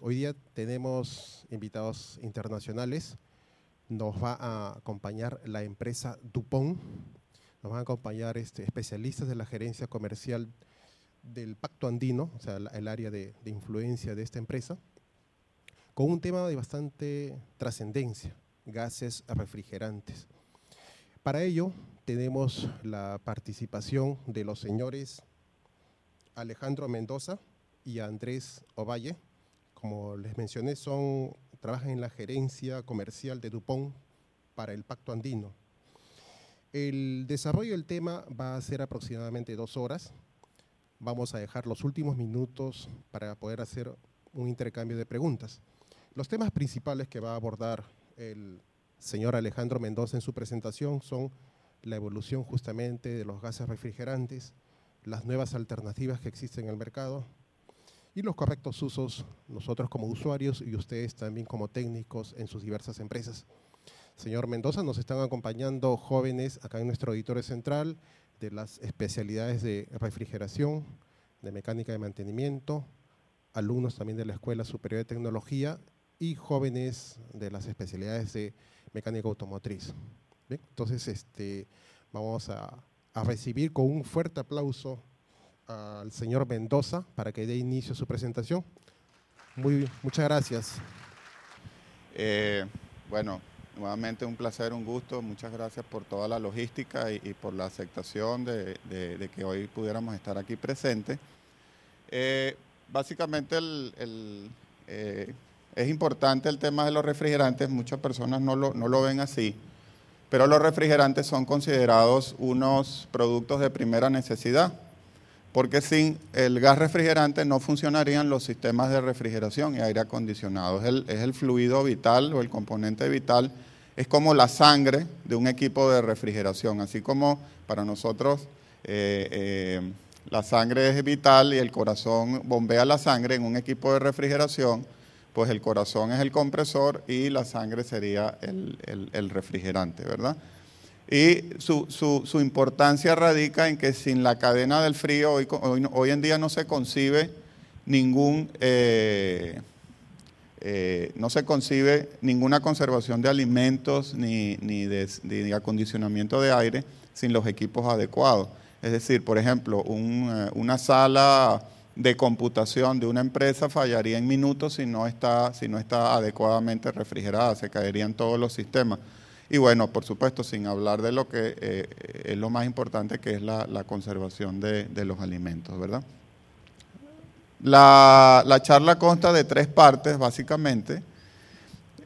Hoy día tenemos invitados internacionales. Nos va a acompañar la empresa Dupont. Nos van a acompañar este, especialistas de la gerencia comercial del Pacto Andino, o sea, el área de influencia de esta empresa, con un tema de bastante trascendencia, gases refrigerantes. Para ello tenemos la participación de los señores Alejandro Mendoza y Andrés Ovalle, como les mencioné, son, trabajan en la gerencia comercial de Dupont para el Pacto Andino. El desarrollo del tema va a ser aproximadamente dos horas. Vamos a dejar los últimos minutos para poder hacer un intercambio de preguntas. Los temas principales que va a abordar el señor Alejandro Mendoza en su presentación son la evolución justamente de los gases refrigerantes, las nuevas alternativas que existen en el mercado, y los correctos usos nosotros como usuarios y ustedes también como técnicos en sus diversas empresas. Señor Mendoza, nos están acompañando jóvenes acá en nuestro auditorio central de las especialidades de refrigeración, de mecánica de mantenimiento, alumnos también de la Escuela Superior de Tecnología y jóvenes de las especialidades de mecánica automotriz. Entonces, este, vamos a, a recibir con un fuerte aplauso al señor Mendoza para que dé inicio a su presentación. Muy, muchas gracias. Eh, bueno, nuevamente un placer, un gusto. Muchas gracias por toda la logística y, por la aceptación de, que hoy pudiéramos estar aquí presentes. Eh, básicamente el, eh, es importante el tema de los refrigerantes. Muchas personas no lo, no lo ven así pero los refrigerantes son considerados unos productos de primera necesidad porque sin el gas refrigerante no funcionarían los sistemas de refrigeración y aire acondicionado. Es el, fluido vital o el componente vital, es como la sangre de un equipo de refrigeración, así como para nosotros eh, eh, la sangre es vital y el corazón bombea la sangre en un equipo de refrigeración, pues el corazón es el compresor y la sangre sería el, el refrigerante, ¿verdad? Y su, su, su, importancia radica en que sin la cadena del frío hoy, en día no se concibe ningún eh, eh, no se concibe ninguna conservación de alimentos ni, ni de, acondicionamiento de aire sin los equipos adecuados. Es decir, por ejemplo, eh, una sala de computación de una empresa fallaría en minutos si no está, si no está adecuadamente refrigerada, se caerían todos los sistemas. Y bueno, por supuesto, sin hablar de lo que eh, es lo más importante, que es la, conservación de, los alimentos, ¿verdad? La, charla consta de tres partes, básicamente.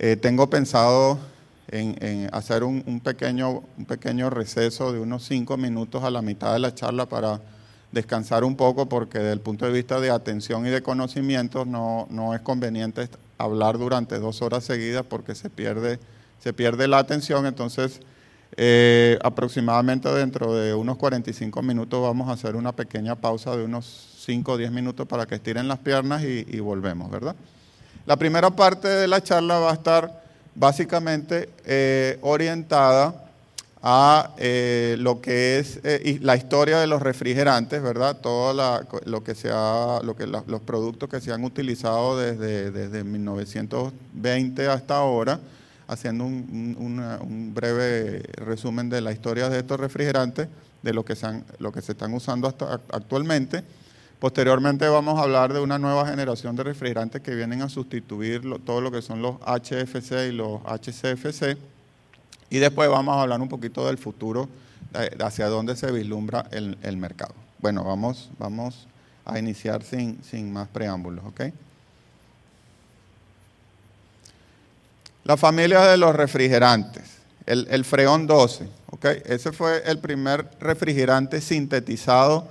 Eh, tengo pensado en, hacer un, pequeño, un pequeño receso de unos cinco minutos a la mitad de la charla para descansar un poco porque desde el punto de vista de atención y de conocimiento no, no es conveniente hablar durante dos horas seguidas porque se pierde se pierde la atención, entonces eh, aproximadamente dentro de unos 45 minutos vamos a hacer una pequeña pausa de unos 5 o 10 minutos para que estiren las piernas y, volvemos, ¿verdad? La primera parte de la charla va a estar básicamente eh, orientada a eh, lo que es la historia de los refrigerantes, ¿verdad? Todo lo que lo que los productos que se han utilizado desde 1920 hasta ahora haciendo un, breve resumen de la historia de estos refrigerantes, de lo que se, están usando actualmente. Posteriormente vamos a hablar de una nueva generación de refrigerantes que vienen a sustituir todo lo que son los HFC y los HCFC. Y después vamos a hablar un poquito del futuro, hacia dónde se vislumbra el, mercado. Bueno, vamos, a iniciar sin, sin más preámbulos, ¿ok? La familia de los refrigerantes, el, Freón 12, Ese fue el primer refrigerante sintetizado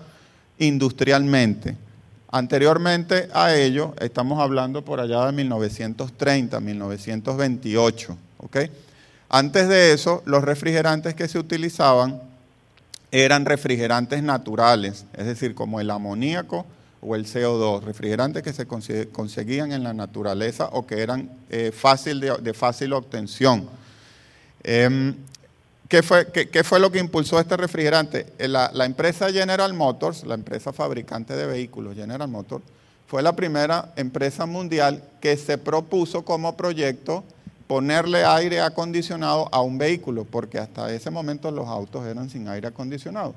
industrialmente. Anteriormente a ello, estamos hablando por allá de 1930, 1928, Antes de eso, los refrigerantes que se utilizaban eran refrigerantes naturales, es decir, como el amoníaco, o el CO2, refrigerantes que se conseguían en la naturaleza o que eran eh, fácil de, fácil obtención. Em, ¿qué, fue, lo que impulsó este refrigerante? Eh, la, la, empresa General Motors, la empresa fabricante de vehículos General Motors, fue la primera empresa mundial que se propuso como proyecto ponerle aire acondicionado a un vehículo, porque hasta ese momento los autos eran sin aire acondicionado.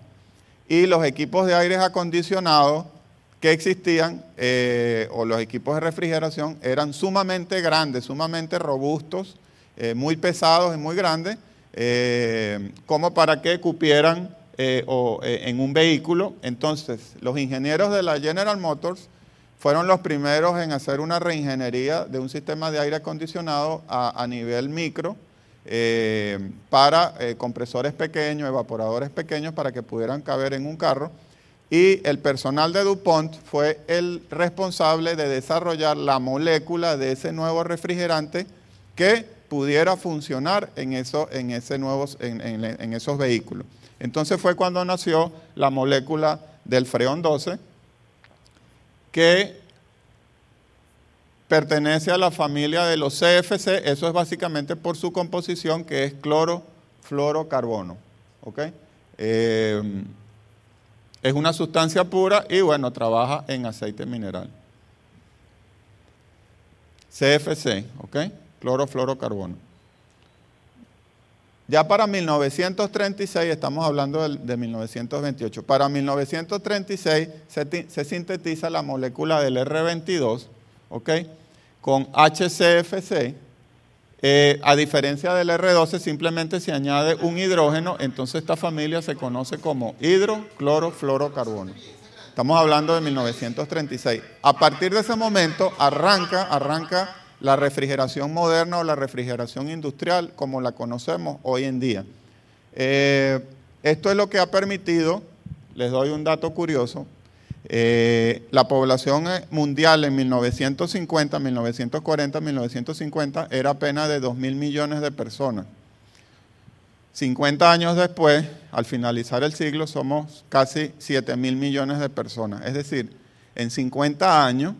Y los equipos de aire acondicionado que existían eh, o los equipos de refrigeración eran sumamente grandes, sumamente robustos, eh, muy pesados y muy grandes, eh, como para que cupieran en un vehículo. Entonces, los ingenieros de la General Motors fueron los primeros en hacer una reingeniería de un sistema de aire acondicionado a nivel micro para compresores pequeños, evaporadores pequeños, para que pudieran caber en un carro y el personal de DuPont fue el responsable de desarrollar la molécula de ese nuevo refrigerante que pudiera funcionar en, eso, en, ese en, esos vehículos. Entonces fue cuando nació la molécula del freón 12, que pertenece a la familia de los CFC, eso es básicamente por su composición, que es cloro, fluorocarbono. ¿okay? Eh, es una sustancia pura y bueno, trabaja en aceite mineral. CFC, ¿ok? Clorofluorocarbono. Ya para 1936, estamos hablando de 1928, para 1936 se, se sintetiza la molécula del R22, ¿ok? Con HCFC, eh, a diferencia del R12, simplemente se añade un hidrógeno, entonces esta familia se conoce como hidroclorofluorocarbono. Estamos hablando de 1936. A partir de ese momento arranca, arranca la refrigeración moderna o la refrigeración industrial como la conocemos hoy en día. Eh, esto es lo que ha permitido, les doy un dato curioso, eh, la población eh, mundial en 1950, 1940, 1950 era apenas de 2 mil millones de personas. 50 años después, al finalizar el siglo, somos casi 7 mil millones de personas. Es decir, en 50 años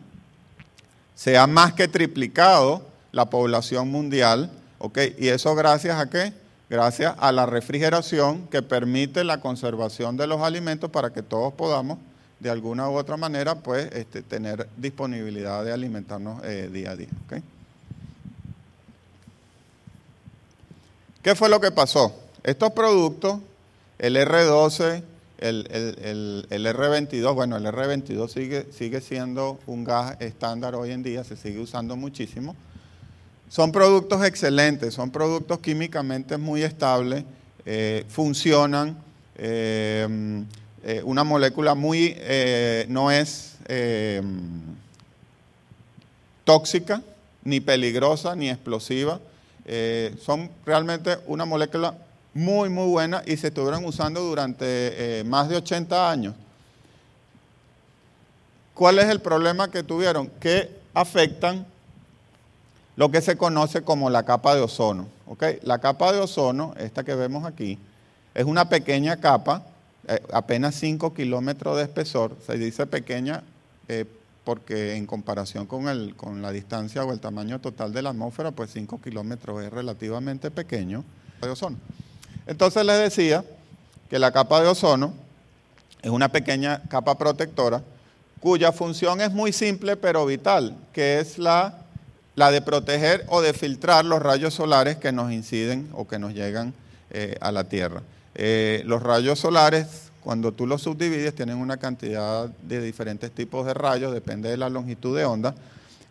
se ha más que triplicado la población mundial, ¿ok? Y eso gracias a qué? Gracias a la refrigeración que permite la conservación de los alimentos para que todos podamos de alguna u otra manera, pues este, tener disponibilidad de alimentarnos eh, día a día. ¿Qué fue lo que pasó? Estos productos, el R12, el, R22, bueno, el R22 sigue, sigue siendo un gas estándar hoy en día, se sigue usando muchísimo. Son productos excelentes, son productos químicamente muy estables, eh, funcionan. Eh, eh, una molécula muy, eh, no es eh, tóxica, ni peligrosa, ni explosiva. son realmente una molécula muy, muy buena y se estuvieron usando durante más de 80 años. ¿Cuál es el problema que tuvieron? Que afectan lo que se conoce como la capa de ozono. ¿okay? La capa de ozono, esta que vemos aquí, es una pequeña capa eh, apenas 5 kilómetros de espesor, se dice pequeña eh, porque en comparación con, el, con la distancia o el tamaño total de la atmósfera, pues 5 kilómetros es relativamente pequeño de ozono. Entonces les decía que la capa de ozono es una pequeña capa protectora cuya función es muy simple pero vital, que es la, de proteger o de filtrar los rayos solares que nos inciden o que nos llegan eh, a la Tierra. Eh, los rayos solares, cuando tú los subdivides, tienen una cantidad de diferentes tipos de rayos, depende de la longitud de onda.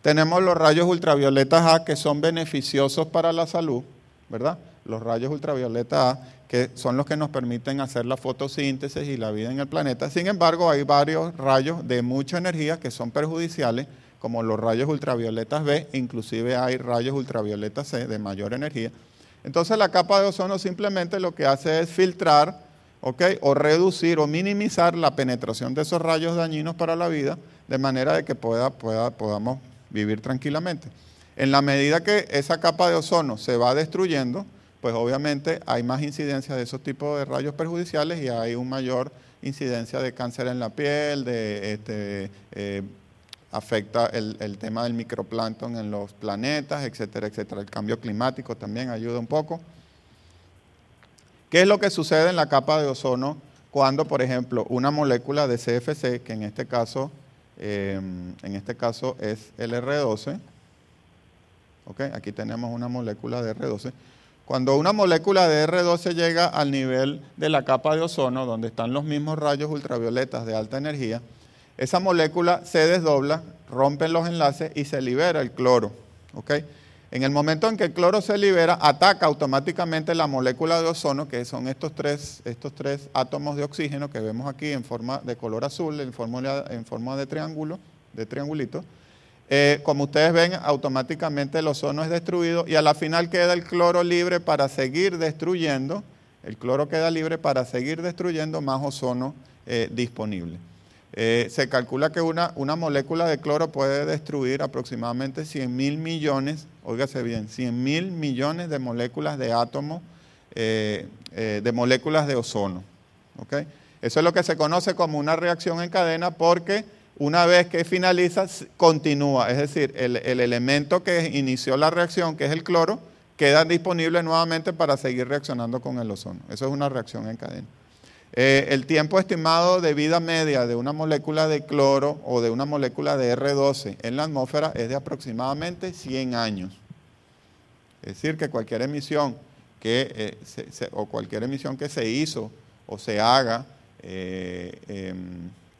Tenemos los rayos ultravioletas A, que son beneficiosos para la salud, ¿verdad? Los rayos ultravioletas A, que son los que nos permiten hacer la fotosíntesis y la vida en el planeta. Sin embargo, hay varios rayos de mucha energía que son perjudiciales, como los rayos ultravioletas B, inclusive hay rayos ultravioletas C de mayor energía entonces la capa de ozono simplemente lo que hace es filtrar, ¿ok? O reducir o minimizar la penetración de esos rayos dañinos para la vida, de manera de que pueda, podamos vivir tranquilamente. En la medida que esa capa de ozono se va destruyendo, pues obviamente hay más incidencia de esos tipos de rayos perjudiciales y hay un mayor incidencia de cáncer en la piel, de este, eh, afecta el, tema del microplancton en los planetas, etcétera, etcétera. El cambio climático también ayuda un poco. ¿Qué es lo que sucede en la capa de ozono cuando, por ejemplo, una molécula de CFC, que en este caso, em, en este caso es el R12, aquí tenemos una molécula de R12, cuando una molécula de R12 llega al nivel de la capa de ozono, donde están los mismos rayos ultravioletas de alta energía, esa molécula se desdobla, rompen los enlaces y se libera el cloro. En el momento en que el cloro se libera, ataca automáticamente la molécula de ozono, que son estos tres, átomos de oxígeno que vemos aquí en forma de color azul, en forma, de triángulo, de triangulito. Eh, como ustedes ven, automáticamente el ozono es destruido y a la final queda el cloro libre para seguir destruyendo. El cloro queda libre para seguir destruyendo más ozono eh, disponible. Eh, se calcula que una, molécula de cloro puede destruir aproximadamente 100 mil millones, óigase bien, 100 mil millones de moléculas de átomos, eh, eh, de moléculas de ozono. Eso es lo que se conoce como una reacción en cadena porque una vez que finaliza, continúa. Es decir, el, el elemento que inició la reacción, que es el cloro, queda disponible nuevamente para seguir reaccionando con el ozono. Eso es una reacción en cadena. Eh, el tiempo estimado de vida media de una molécula de cloro o de una molécula de R12 en la atmósfera es de aproximadamente 100 años. Es decir, que cualquier emisión que, eh, se, o cualquier emisión que se hizo o se haga eh,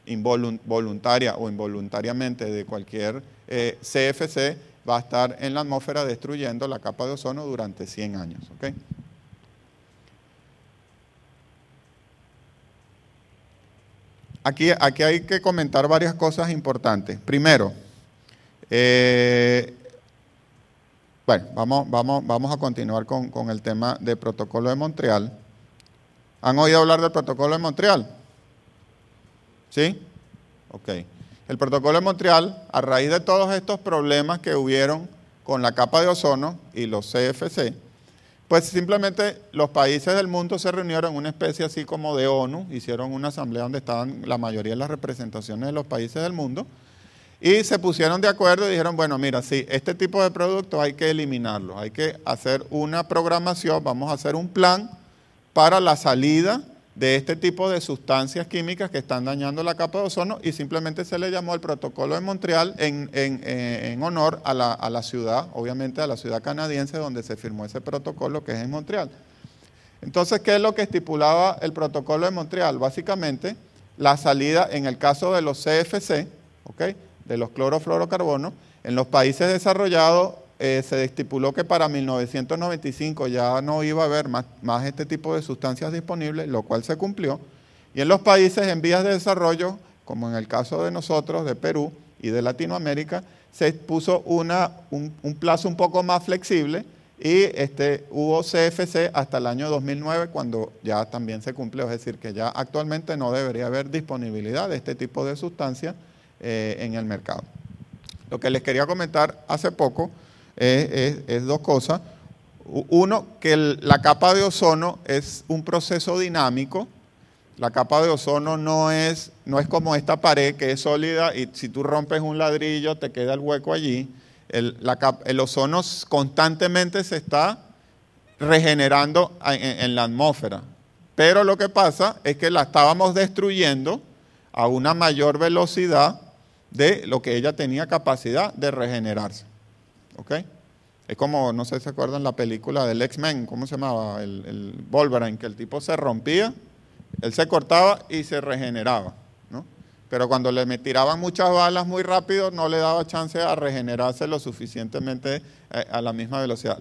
em, voluntaria o involuntariamente de cualquier CFC va a estar en la atmósfera destruyendo la capa de ozono durante 100 años. aquí, hay que comentar varias cosas importantes. Primero, eh, bueno, vamos, vamos, vamos a continuar con, con el tema del protocolo de Montreal. ¿Han oído hablar del protocolo de Montreal? ¿Sí? Ok. El protocolo de Montreal, a raíz de todos estos problemas que hubieron con la capa de ozono y los CFC, pues simplemente los países del mundo se reunieron en una especie así como de ONU, hicieron una asamblea donde estaban la mayoría de las representaciones de los países del mundo y se pusieron de acuerdo y dijeron, bueno, mira, sí, este tipo de productos hay que eliminarlos, hay que hacer una programación, vamos a hacer un plan para la salida de este tipo de sustancias químicas que están dañando la capa de ozono y simplemente se le llamó el protocolo de Montreal en, eh, honor a la, ciudad, obviamente a la ciudad canadiense donde se firmó ese protocolo que es en Montreal. Entonces, ¿qué es lo que estipulaba el protocolo de Montreal? Básicamente, la salida en el caso de los CFC, de los clorofluorocarbonos, en los países desarrollados eh, se estipuló que para 1995 ya no iba a haber más, este tipo de sustancias disponibles, lo cual se cumplió. Y en los países en vías de desarrollo, como en el caso de nosotros, de Perú y de Latinoamérica, se puso un, plazo un poco más flexible y este, hubo CFC hasta el año 2009 cuando ya también se cumplió, es decir, que ya actualmente no debería haber disponibilidad de este tipo de sustancias eh, en el mercado. Lo que les quería comentar hace poco es, dos cosas. Uno, que la capa de ozono es un proceso dinámico. La capa de ozono no es, no es como esta pared que es sólida y si tú rompes un ladrillo te queda el hueco allí. El, ozono constantemente se está regenerando en la atmósfera. Pero lo que pasa es que la estábamos destruyendo a una mayor velocidad de lo que ella tenía capacidad de regenerarse. ¿ok? Es como, no sé si se acuerdan la película del X-Men, ¿cómo se llamaba? El, el, Wolverine, que el tipo se rompía, él se cortaba y se regeneraba, ¿no? Pero cuando le tiraban muchas balas muy rápido, no le daba chance a regenerarse lo suficientemente eh, a, la misma velocidad.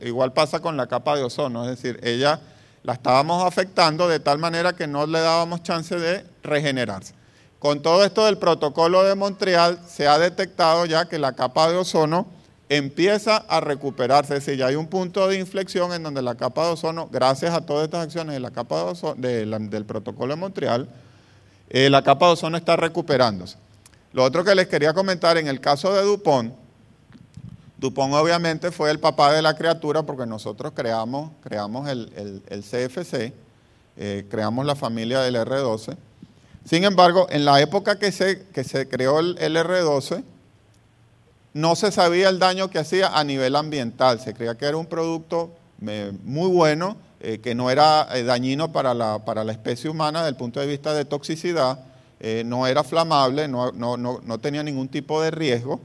igual pasa con la capa de ozono, es decir, ella la estábamos afectando de tal manera que no le dábamos chance de regenerarse. Con todo esto del protocolo de Montreal, se ha detectado ya que la capa de ozono empieza a recuperarse. Es decir, ya hay un punto de inflexión en donde la capa de ozono, gracias a todas estas acciones del protocolo de Montreal, eh, la capa de ozono está recuperándose. Lo otro que les quería comentar, en el caso de Dupont, Dupont obviamente fue el papá de la criatura porque nosotros creamos, creamos el, CFC, eh, creamos la familia del R12. Sin embargo, en la época que se, que se creó el R12, no se sabía el daño que hacía a nivel ambiental. Se creía que era un producto eh, muy bueno, eh, que no era eh, dañino para la, para la, especie humana desde el punto de vista de toxicidad, no era flamable, no, no, tenía ningún tipo de riesgo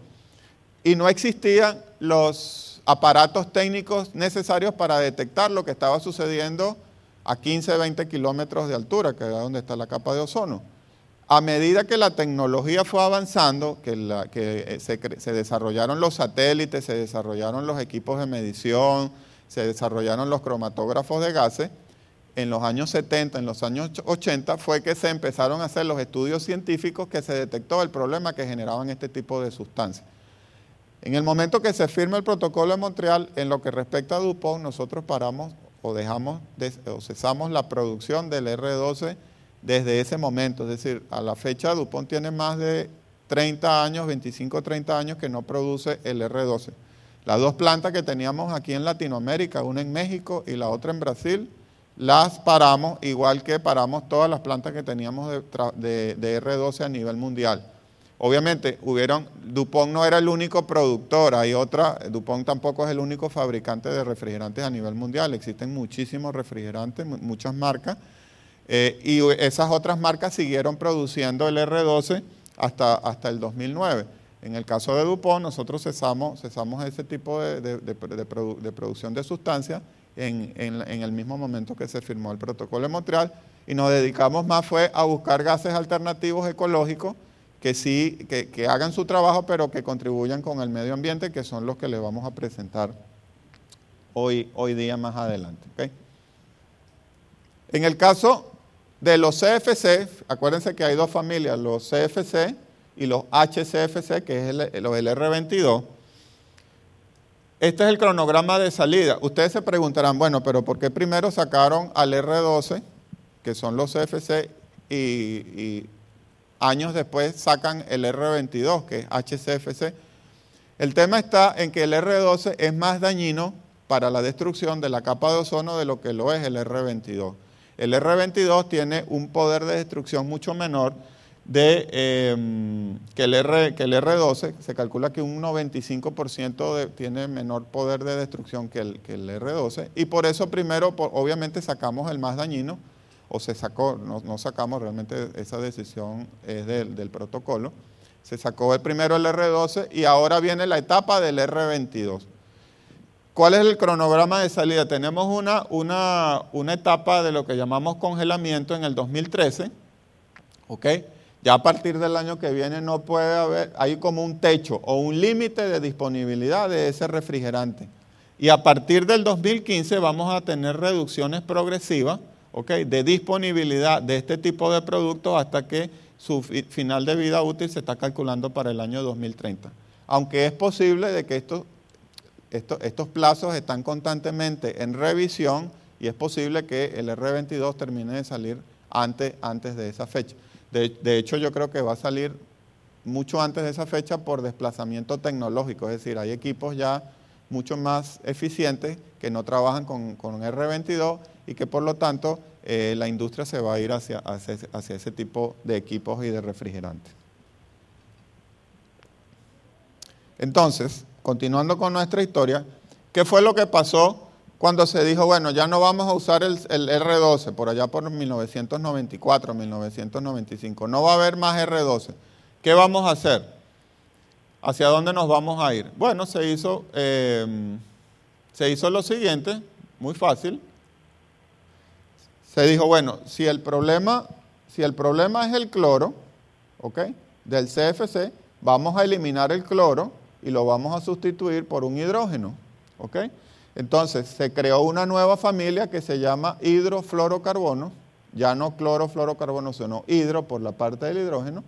y no existían los aparatos técnicos necesarios para detectar lo que estaba sucediendo a 15, 20 kilómetros de altura, que era donde está la capa de ozono a medida que la tecnología fue avanzando, que, eh, se, desarrollaron los satélites, se desarrollaron los equipos de medición, se desarrollaron los cromatógrafos de gases, en los años 70, en los años 80, fue que se empezaron a hacer los estudios científicos que se detectó el problema que generaban este tipo de sustancias. En el momento que se firma el protocolo de Montreal, en lo que respecta a DuPont, nosotros paramos o dejamos o cesamos la producción del R12 desde ese momento. Es decir, a la fecha Dupont tiene más de 30 años, 25 30 años que no produce el R12. Las dos plantas que teníamos aquí en Latinoamérica, una en México y la otra en Brasil, las paramos, igual que paramos todas las plantas que teníamos de, de R12 a nivel mundial. Obviamente, hubieron, Dupont no era el único productor, hay otra, Dupont tampoco es el único fabricante de refrigerantes a nivel mundial, existen muchísimos refrigerantes, muchas marcas, eh, y esas otras marcas siguieron produciendo el R12 hasta, hasta el 2009. En el caso de Dupont, nosotros cesamos, cesamos ese tipo de, producción de sustancias en, el mismo momento que se firmó el protocolo de Montreal y nos dedicamos más fue a buscar gases alternativos ecológicos que sí, que, hagan su trabajo, pero que contribuyan con el medio ambiente, que son los que le vamos a presentar hoy, hoy día más adelante. En el caso de los CFC, acuérdense que hay dos familias, los CFC y los HCFC, que es el, r r 22 Este es el cronograma de salida. Ustedes se preguntarán, bueno, pero ¿por qué primero sacaron al R12, que son los CFC, y, y años después sacan el R22, que es HCFC? El tema está en que el R12 es más dañino para la destrucción de la capa de ozono de lo que lo es el R22. El R22 tiene un poder de destrucción mucho menor de, em, que, el R, 12 Se calcula que un 95% tiene menor poder de destrucción que el, R12. Y por eso primero, obviamente, sacamos el más dañino, o se sacó, no, sacamos realmente esa decisión es del, del protocolo. Se sacó el primero el R12 y ahora viene la etapa del R22. ¿Cuál es el cronograma de salida? Tenemos una, una, etapa de lo que llamamos congelamiento en el 2013, ¿ok? Ya a partir del año que viene no puede haber, hay como un techo o un límite de disponibilidad de ese refrigerante. Y a partir del 2015 vamos a tener reducciones progresivas de disponibilidad de este tipo de productos hasta que su final de vida útil se está calculando para el año 2030. Aunque es posible de que esto estos plazos están constantemente en revisión y es posible que el R22 termine de salir antes, antes de esa fecha. De, hecho, yo creo que va a salir mucho antes de esa fecha por desplazamiento tecnológico, es decir, hay equipos ya mucho más eficientes que no trabajan con, R22 y que por lo tanto eh, la industria se va a ir hacia ese tipo de equipos y de refrigerantes. Entonces, continuando con nuestra historia, ¿qué fue lo que pasó cuando se dijo, bueno, ya no vamos a usar el, R12 por allá por 1994, 1995, no va a haber más R12? ¿Qué vamos a hacer? ¿Hacia dónde nos vamos a ir? Bueno, se hizo, em, se hizo lo siguiente, muy fácil. Se dijo, bueno, si el problema, si el problema es el cloro, ¿ok? Del CFC, vamos a eliminar el cloro y lo vamos a sustituir por un hidrógeno. ¿ok? Entonces se creó una nueva familia que se llama hidrofluorocarbono, ya no clorofluorocarbono, sino hidro por la parte del hidrógeno.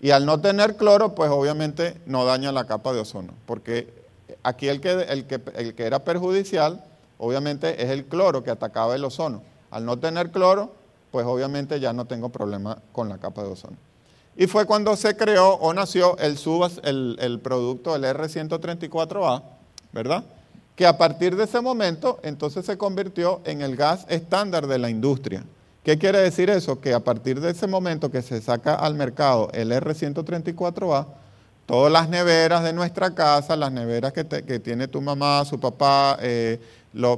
Y al no tener cloro, pues obviamente no daña la capa de ozono, porque aquí el que, el que, el que era perjudicial, obviamente es el cloro que atacaba el ozono. Al no tener cloro, pues obviamente ya no tengo problema con la capa de ozono. Y fue cuando se creó o nació el, subas, el, producto, el R134A, ¿verdad? Que a partir de ese momento, entonces se convirtió en el gas estándar de la industria. ¿Qué quiere decir eso? Que a partir de ese momento que se saca al mercado el R134A, todas las neveras de nuestra casa, las neveras que, tiene tu mamá, su papá, eh,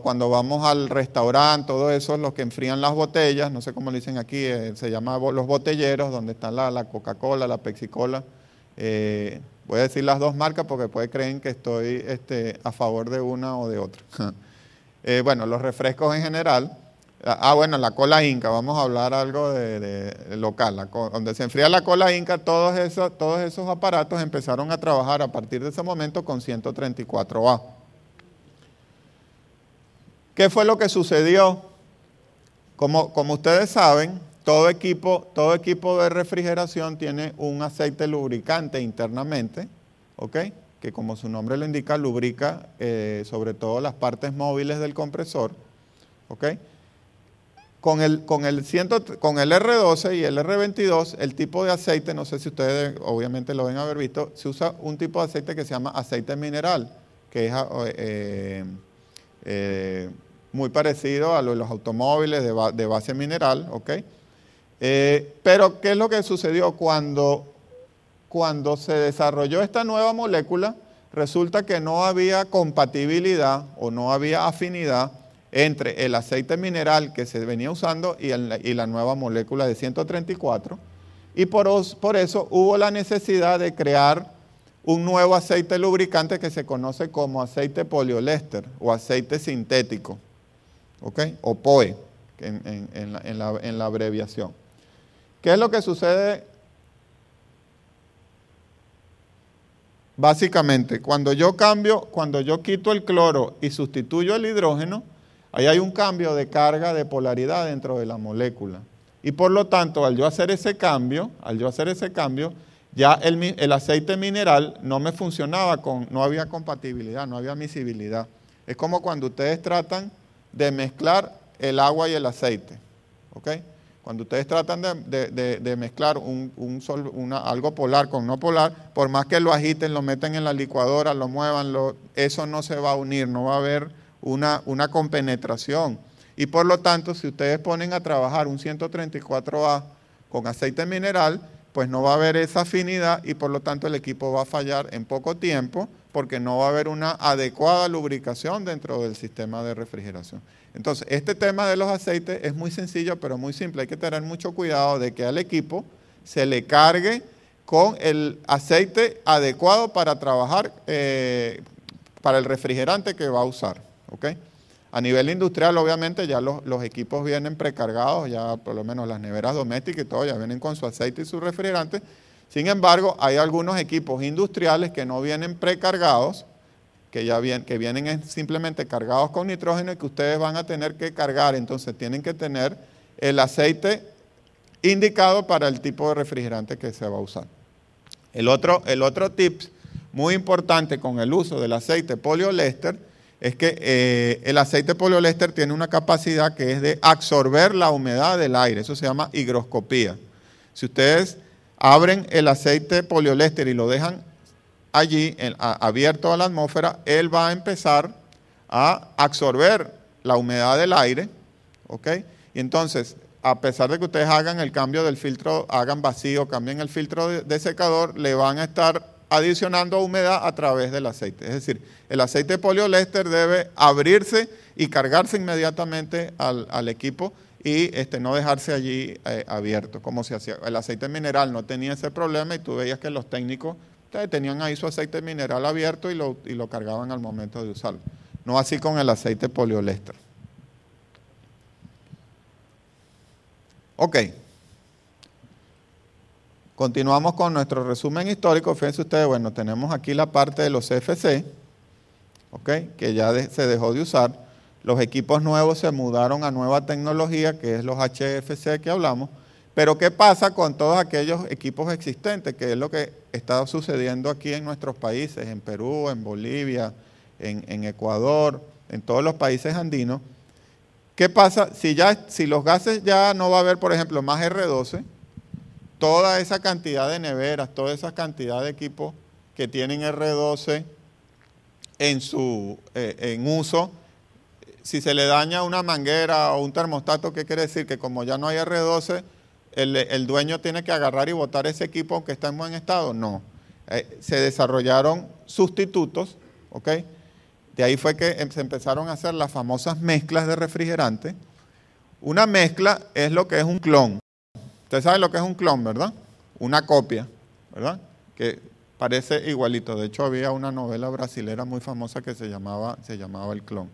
cuando vamos al restaurante, todo eso, los que enfrían las botellas, no sé cómo lo dicen aquí, eh, se llama los botelleros, donde están la, Coca-Cola, la Pepsi-Cola. Eh, voy a decir las dos marcas porque puede creen que estoy este, a favor de una o de otra. Eh, bueno, los refrescos en general. Ah, ah, bueno, la cola inca, vamos a hablar algo de, local. donde se enfría la cola inca, todos esos, todos esos aparatos empezaron a trabajar a partir de ese momento con 134A. ¿Qué fue lo que sucedió? Como, como ustedes saben, todo equipo, todo equipo de refrigeración tiene un aceite lubricante internamente, ¿ok? Que como su nombre lo indica, lubrica eh, sobre todo las partes móviles del compresor, ¿ok? Con el, con, el con el R12 y el R22, el tipo de aceite, no sé si ustedes obviamente lo deben haber visto, se usa un tipo de aceite que se llama aceite mineral, que es eh, eh, muy parecido a los automóviles de, base mineral, ¿ok? Eh, pero, ¿qué es lo que sucedió cuando, cuando se desarrolló esta nueva molécula? Resulta que no había compatibilidad o no había afinidad entre el aceite mineral que se venía usando y, la nueva molécula de 134. Y por, por eso hubo la necesidad de crear un nuevo aceite lubricante que se conoce como aceite polioléster o aceite sintético. ¿ok? O POE, en, la, abreviación. ¿Qué es lo que sucede? Básicamente, cuando yo cambio, cuando yo quito el cloro y sustituyo el hidrógeno, ahí hay un cambio de carga de polaridad dentro de la molécula. Y por lo tanto, al yo hacer ese cambio, al yo hacer ese cambio, ya el, aceite mineral no me funcionaba con, no había compatibilidad, no había misibilidad. Es como cuando ustedes tratan de mezclar el agua y el aceite. Cuando ustedes tratan de, mezclar un, algo polar con no polar, por más que lo agiten, lo meten en la licuadora, lo muevan, eso no se va a unir, no va a haber una, una compenetración. Y por lo tanto, si ustedes ponen a trabajar un 134A con aceite mineral, pues no va a haber esa afinidad y por lo tanto el equipo va a fallar en poco tiempo porque no va a haber una adecuada lubricación dentro del sistema de refrigeración. Entonces, este tema de los aceites es muy sencillo, pero muy simple. Hay que tener mucho cuidado de que al equipo se le cargue con el aceite adecuado para trabajar eh, para el refrigerante que va a usar. A nivel industrial, obviamente, ya los, equipos vienen precargados, ya por lo menos las neveras domésticas y todo, ya vienen con su aceite y su refrigerante. Sin embargo, hay algunos equipos industriales que no vienen precargados, que ya vienen, que vienen simplemente cargados con nitrógeno y que ustedes van a tener que cargar. Entonces tienen que tener el aceite indicado para el tipo de refrigerante que se va a usar. El otro, el otro tip muy importante con el uso del aceite polioléster es que eh, el aceite polioléster tiene una capacidad que es de absorber la humedad del aire. Eso se llama higroscopía. Si ustedes abren el aceite polioléster y lo dejan allí, abierto a la atmósfera, él va a empezar a absorber la humedad del aire. ¿Ok? Y entonces, a pesar de que ustedes hagan el cambio del filtro, hagan vacío, cambien el filtro de secador, le van a estar adicionando humedad a través del aceite. Es decir, el aceite polioléster debe abrirse y cargarse inmediatamente al, equipo y este, no dejarse allí eh, abierto, como si hacía. El aceite mineral no tenía ese problema y tú veías que los técnicos eh, tenían ahí su aceite mineral abierto y lo, y lo cargaban al momento de usarlo. No así con el aceite polioléster. Ok. Continuamos con nuestro resumen histórico. Fíjense ustedes, bueno, tenemos aquí la parte de los CFC, que ya se dejó de usar. Los equipos nuevos se mudaron a nueva tecnología, que es los HFC que hablamos. Pero ¿qué pasa con todos aquellos equipos existentes? Que es lo que está sucediendo aquí en nuestros países, en Perú, en Bolivia, en, en Ecuador, en todos los países andinos. ¿Qué pasa si, ya, si los gases ya no va a haber, por ejemplo, más R12? toda esa cantidad de neveras, toda esa cantidad de equipos que tienen R12 en, su, eh, en uso, si se le daña una manguera o un termostato, ¿qué quiere decir? Que como ya no hay R12, el, dueño tiene que agarrar y botar ese equipo aunque está en buen estado. No, eh, se desarrollaron sustitutos, ¿ok? De ahí fue que em, se empezaron a hacer las famosas mezclas de refrigerante. Una mezcla es lo que es un clon. Usted sabe lo que es un clon, ¿verdad? Una copia, ¿verdad? Que parece igualito. De hecho, había una novela brasilera muy famosa que se llamaba, se llamaba El clon.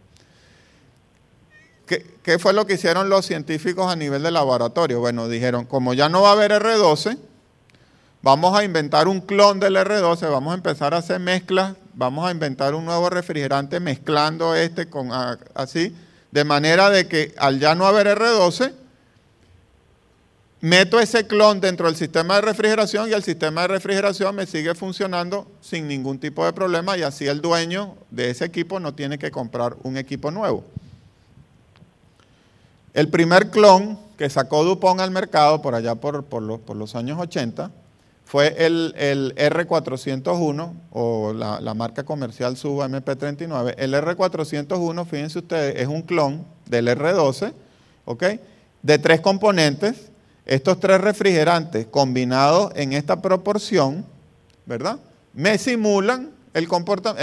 ¿Qué, ¿Qué fue lo que hicieron los científicos a nivel de laboratorio? Bueno, dijeron, como ya no va a haber R12, vamos a inventar un clon del R12, vamos a empezar a hacer mezclas, vamos a inventar un nuevo refrigerante mezclando este con así, de manera de que al ya no haber R12, meto ese clon dentro del sistema de refrigeración y el sistema de refrigeración me sigue funcionando sin ningún tipo de problema y así el dueño de ese equipo no tiene que comprar un equipo nuevo. El primer clon que sacó Dupont al mercado por allá por, los, años 80 fue el, R401 o la, marca comercial Suba MP39. El R401, fíjense ustedes, es un clon del R12, ¿ok? De tres componentes estos tres refrigerantes combinados en esta proporción, ¿verdad? Me simulan el,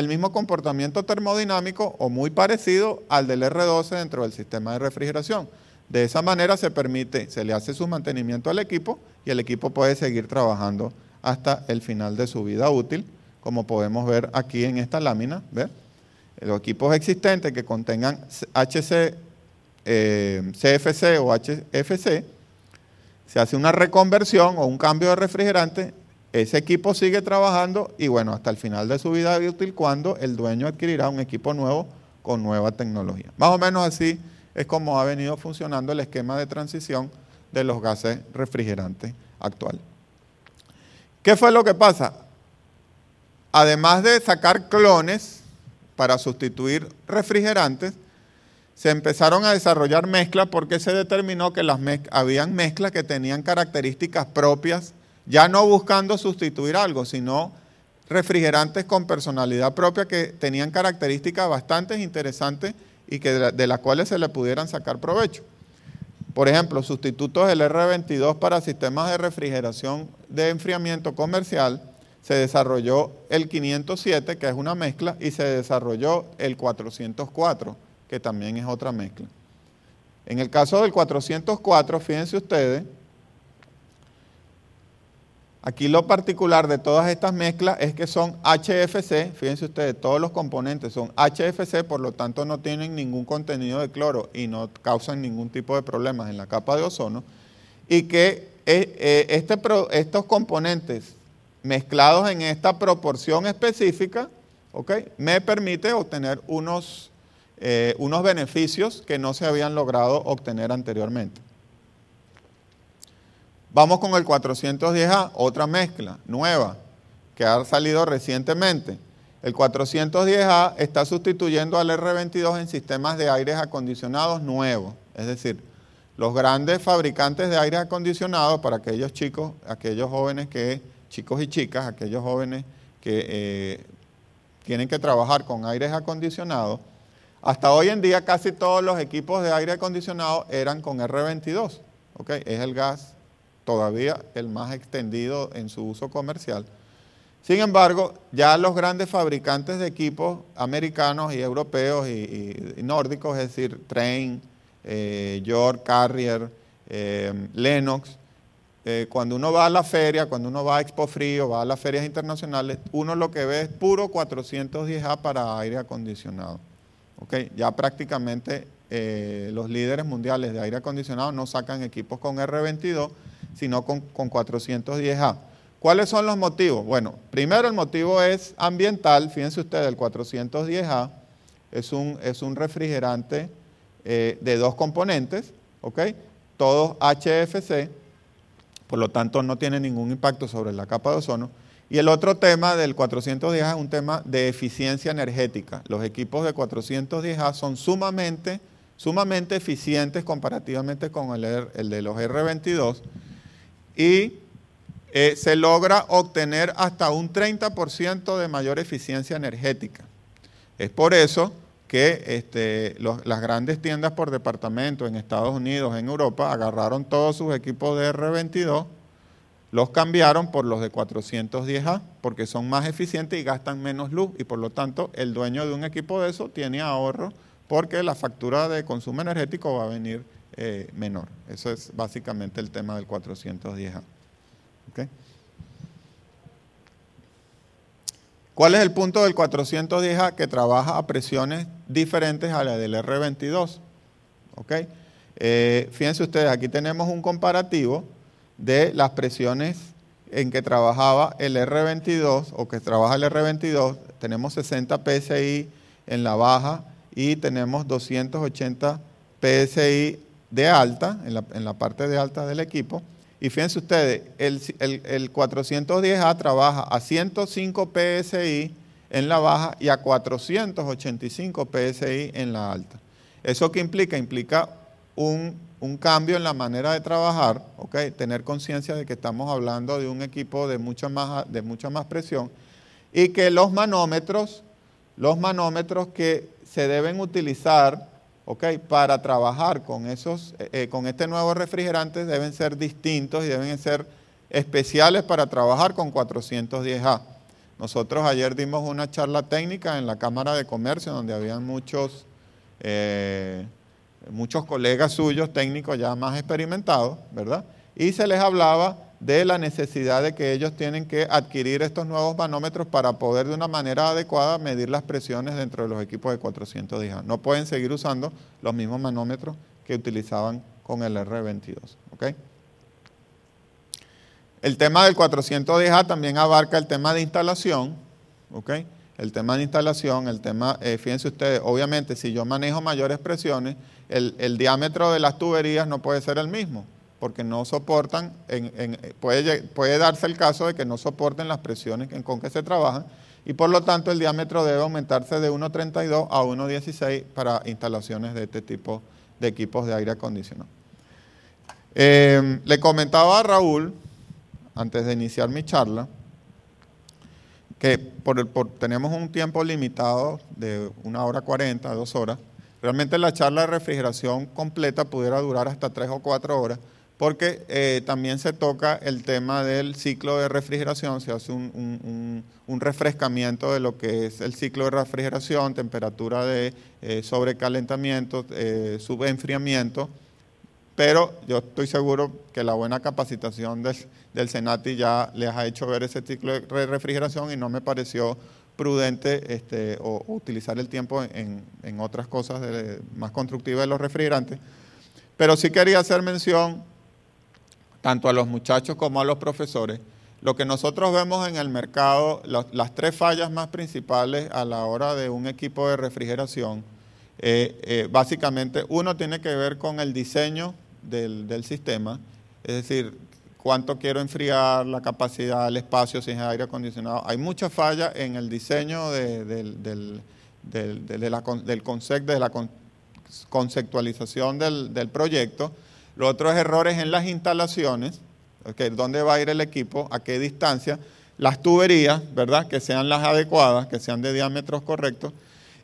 mismo comportamiento termodinámico o muy parecido al del R12 dentro del sistema de refrigeración. De esa manera se permite, se le hace su mantenimiento al equipo y el equipo puede seguir trabajando hasta el final de su vida útil, como podemos ver aquí en esta lámina. ¿ver? Los equipos existentes que contengan HC, CFC eh, o HFC se hace una reconversión o un cambio de refrigerante, ese equipo sigue trabajando y bueno, hasta el final de su vida útil cuando el dueño adquirirá un equipo nuevo con nueva tecnología. Más o menos así es como ha venido funcionando el esquema de transición de los gases refrigerantes actual. ¿Qué fue lo que pasa? Además de sacar clones para sustituir refrigerantes, se empezaron a desarrollar mezclas porque se determinó que las habían mezclas que tenían características propias, ya no buscando sustituir algo, sino refrigerantes con personalidad propia que tenían características bastante interesantes y que de, de las cuales se le pudieran sacar provecho. Por ejemplo, sustitutos del R22 para sistemas de refrigeración de enfriamiento comercial, se desarrolló el 507, que es una mezcla, y se desarrolló el 404 que también es otra mezcla. En el caso del 404, fíjense ustedes, aquí lo particular de todas estas mezclas es que son HFC, fíjense ustedes, todos los componentes son HFC, por lo tanto no tienen ningún contenido de cloro y no causan ningún tipo de problemas en la capa de ozono, y que eh, eh, este, estos componentes mezclados en esta proporción específica, ¿ok? Me permite obtener unos eh, unos beneficios que no se habían logrado obtener anteriormente. Vamos con el 410A, otra mezcla nueva que ha salido recientemente. El 410A está sustituyendo al R22 en sistemas de aires acondicionados nuevos. Es decir, los grandes fabricantes de aires acondicionados, para aquellos chicos, aquellos jóvenes que, chicos y chicas, aquellos jóvenes que eh, tienen que trabajar con aires acondicionados, hasta hoy en día casi todos los equipos de aire acondicionado eran con R22. Es el gas todavía el más extendido en su uso comercial. Sin embargo, ya los grandes fabricantes de equipos americanos y europeos y, nórdicos, es decir, Train, eh, York, Carrier, eh, Lennox, eh, cuando uno va a la feria, cuando uno va a Expo Frío, va a las ferias internacionales, uno lo que ve es puro 410A para aire acondicionado ya prácticamente eh, los líderes mundiales de aire acondicionado no sacan equipos con R22, sino con, 410A. ¿Cuáles son los motivos? Bueno, primero el motivo es ambiental. Fíjense ustedes, el 410A es un, es un refrigerante eh, de dos componentes, Todos HFC, por lo tanto no tiene ningún impacto sobre la capa de ozono. Y el otro tema del 410 a es un tema de eficiencia energética. Los equipos de 410A son sumamente, sumamente eficientes comparativamente con el, de los R22 y eh, se logra obtener hasta un 30% de mayor eficiencia energética. Es por eso que este, las grandes tiendas por departamento en Estados Unidos, en Europa, agarraron todos sus equipos de R22 los cambiaron por los de 410A porque son más eficientes y gastan menos luz y por lo tanto el dueño de un equipo de eso tiene ahorro porque la factura de consumo energético va a venir eh, menor. Eso es básicamente el tema del 410A. ¿Cuál es el punto del 410A que trabaja a presiones diferentes a la del R22? Eh, fíjense ustedes, aquí tenemos un comparativo de las presiones en que trabajaba el R22 o que trabaja el R22, tenemos 60 PSI en la baja y tenemos 280 PSI de alta, en la, parte de alta del equipo. Y fíjense ustedes, el, el 410A trabaja a 105 PSI en la baja y a 485 PSI en la alta. ¿Eso qué implica? Implica un un cambio en la manera de trabajar, tener conciencia de que estamos hablando de un equipo de mucha, más, de mucha más presión y que los manómetros, los manómetros que se deben utilizar ¿okay? para trabajar con, esos, eh, eh, con este nuevo refrigerante deben ser distintos y deben ser especiales para trabajar con 410A. Nosotros ayer dimos una charla técnica en la Cámara de Comercio donde habían muchos... Eh, muchos colegas suyos, técnicos ya más experimentados, ¿verdad? Y se les hablaba de la necesidad de que ellos tienen que adquirir estos nuevos manómetros para poder de una manera adecuada medir las presiones dentro de los equipos de 400 a No pueden seguir usando los mismos manómetros que utilizaban con el R22. El tema del 410A también abarca el tema de instalación, ¿ok? El tema de instalación, el tema, eh, fíjense ustedes, obviamente si yo manejo mayores presiones, el, diámetro de las tuberías no puede ser el mismo, porque no soportan, en, puede, darse el caso de que no soporten las presiones con que se trabajan y por lo tanto el diámetro debe aumentarse de 1,32 a 1,16 para instalaciones de este tipo de equipos de aire acondicionado. Eh, le comentaba a Raúl, antes de iniciar mi charla, que tenemos un tiempo limitado de una hora 40, dos horas, Realmente la charla de refrigeración completa pudiera durar hasta tres o cuatro horas, porque eh, también se toca el tema del ciclo de refrigeración, se hace un, refrescamiento de lo que es el ciclo de refrigeración, temperatura de eh, sobrecalentamiento, eh, subenfriamiento, pero yo estoy seguro que la buena capacitación del Senati ya les ha hecho ver ese ciclo de refrigeración y no me pareció prudente este, o, utilizar el tiempo en, otras cosas más constructivas de los refrigerantes. Pero sí quería hacer mención, tanto a los muchachos como a los profesores, lo que nosotros vemos en el mercado, las, tres fallas más principales a la hora de un equipo de refrigeración, eh, eh, básicamente uno tiene que ver con el diseño del, del sistema, es decir, cuánto quiero enfriar, la capacidad, del espacio, si es aire acondicionado. Hay mucha falla en el diseño de, del, de la, del conceptualización del, proyecto. Los otros errores en las instalaciones, dónde va a ir el equipo, a qué distancia, las tuberías, ¿verdad? Que sean las adecuadas, que sean de diámetros correctos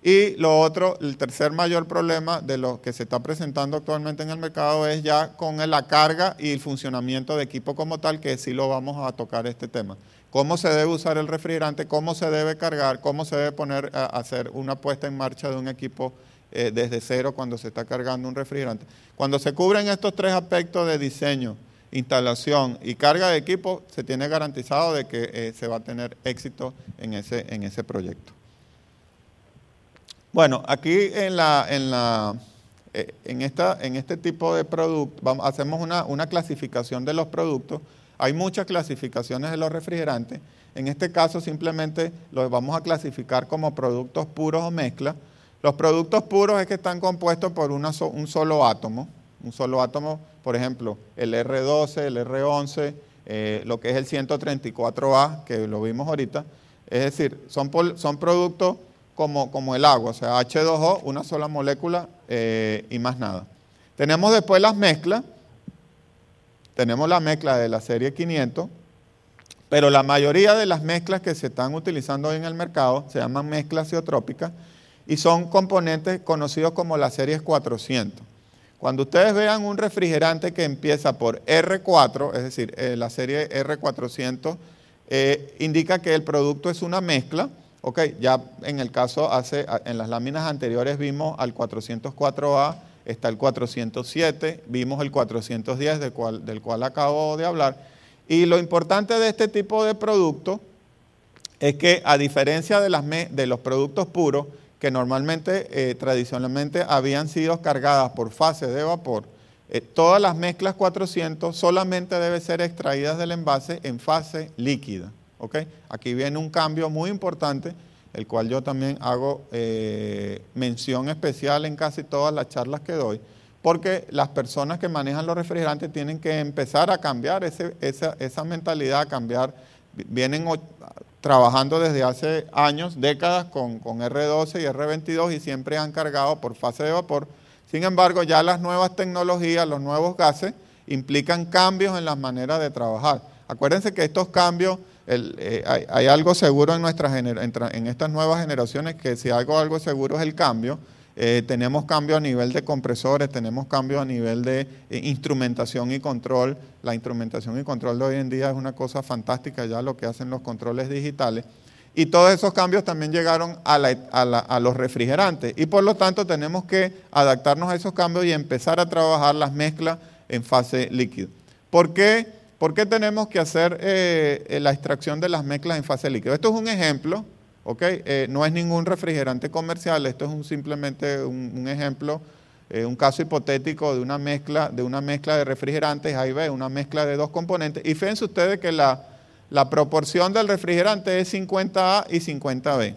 y lo otro, el tercer mayor problema de lo que se está presentando actualmente en el mercado es ya con la carga y el funcionamiento de equipo como tal, que sí lo vamos a tocar este tema. Cómo se debe usar el refrigerante, cómo se debe cargar, cómo se debe poner a hacer una puesta en marcha de un equipo eh, desde cero cuando se está cargando un refrigerante. Cuando se cubren estos tres aspectos de diseño, instalación y carga de equipo, se tiene garantizado de que eh, se va a tener éxito en ese, en ese proyecto. Bueno, aquí en, la, en, la, eh, en, esta, en este tipo de productos, hacemos una, clasificación de los productos. Hay muchas clasificaciones de los refrigerantes. En este caso simplemente los vamos a clasificar como productos puros o mezclas, Los productos puros es que están compuestos por un solo átomo. Un solo átomo, por ejemplo, el R12, el R11, eh, lo que es el 134A, que lo vimos ahorita. Es decir, son, son productos como, el agua, o sea, H2O, una sola molécula eh, y más nada. Tenemos después las mezclas, tenemos la mezcla de la serie 500, pero la mayoría de las mezclas que se están utilizando hoy en el mercado se llaman mezclas isotrópicas y son componentes conocidos como las series 400. Cuando ustedes vean un refrigerante que empieza por R4, es decir, eh, la serie R400, eh, indica que el producto es una mezcla Ok, ya en el caso, hace, en las láminas anteriores vimos al 404A, está el 407, vimos el 410 del cual, del cual acabo de hablar. Y lo importante de este tipo de producto es que a diferencia de, las de los productos puros, que normalmente, eh, tradicionalmente habían sido cargadas por fase de vapor, eh, todas las mezclas 400 solamente deben ser extraídas del envase en fase líquida. Aquí viene un cambio muy importante, el cual yo también hago eh, mención especial en casi todas las charlas que doy, porque las personas que manejan los refrigerantes tienen que empezar a cambiar esa, mentalidad, a cambiar. Vienen trabajando desde hace años, décadas, con R12 y R22 y siempre han cargado por fase de vapor. Sin embargo, ya las nuevas tecnologías, los nuevos gases, implican cambios en las maneras de trabajar. Acuérdense que estos cambios eh, hay, algo seguro en, en estas nuevas generaciones que si algo, algo seguro es el cambio. Eh, tenemos cambio a nivel de compresores, tenemos cambios a nivel de eh, instrumentación y control. La instrumentación y control de hoy en día es una cosa fantástica, ya lo que hacen los controles digitales. Y todos esos cambios también llegaron a, a, a los refrigerantes. Y por lo tanto tenemos que adaptarnos a esos cambios y empezar a trabajar las mezclas en fase líquida. ¿Por qué? ¿Por qué tenemos que hacer eh, eh, la extracción de las mezclas en fase líquida? Esto es un ejemplo, ¿ok? Eh, no es ningún refrigerante comercial, esto es simplemente un, ejemplo, un caso hipotético de una, mezcla, de una mezcla de refrigerantes, ahí ve, una mezcla de dos componentes. Y fíjense ustedes que la, la proporción del refrigerante es 50A y 50B.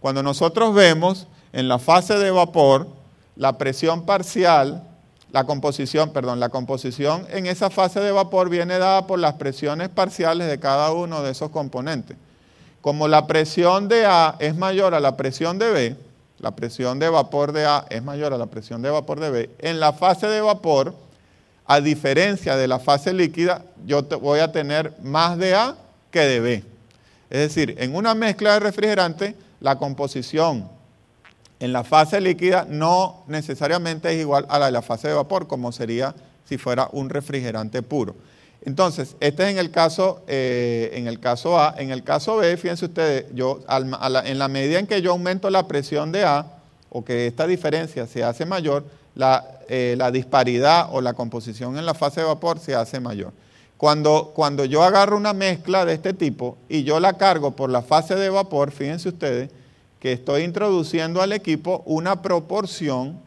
Cuando nosotros vemos en la fase de vapor la presión parcial, la composición, perdón, la composición en esa fase de vapor viene dada por las presiones parciales de cada uno de esos componentes. Como la presión de A es mayor a la presión de B, la presión de vapor de A es mayor a la presión de vapor de B, en la fase de vapor, a diferencia de la fase líquida, yo voy a tener más de A que de B. Es decir, en una mezcla de refrigerante, la composición en la fase líquida no necesariamente es igual a la de la fase de vapor, como sería si fuera un refrigerante puro. Entonces, este es en el caso, eh, en el caso A. En el caso B, fíjense ustedes, yo, en la medida en que yo aumento la presión de A, o que esta diferencia se hace mayor, la, eh, la disparidad o la composición en la fase de vapor se hace mayor. Cuando, cuando yo agarro una mezcla de este tipo y yo la cargo por la fase de vapor, fíjense ustedes, que estoy introduciendo al equipo una proporción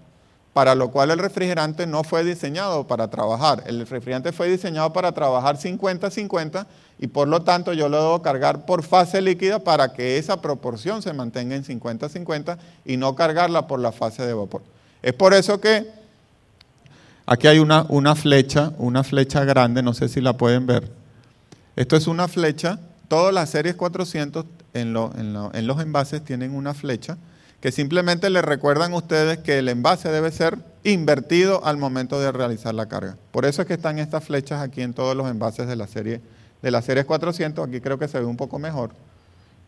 para lo cual el refrigerante no fue diseñado para trabajar. El refrigerante fue diseñado para trabajar 50-50 y por lo tanto yo lo debo cargar por fase líquida para que esa proporción se mantenga en 50-50 y no cargarla por la fase de vapor. Es por eso que aquí hay una, una flecha, una flecha grande, no sé si la pueden ver. Esto es una flecha Todas las series 400 en, los envases tienen una flecha que simplemente le recuerdan a ustedes que el envase debe ser invertido al momento de realizar la carga. Por eso es que están estas flechas aquí en todos los envases de la serie de las series 400. Aquí creo que se ve un poco mejor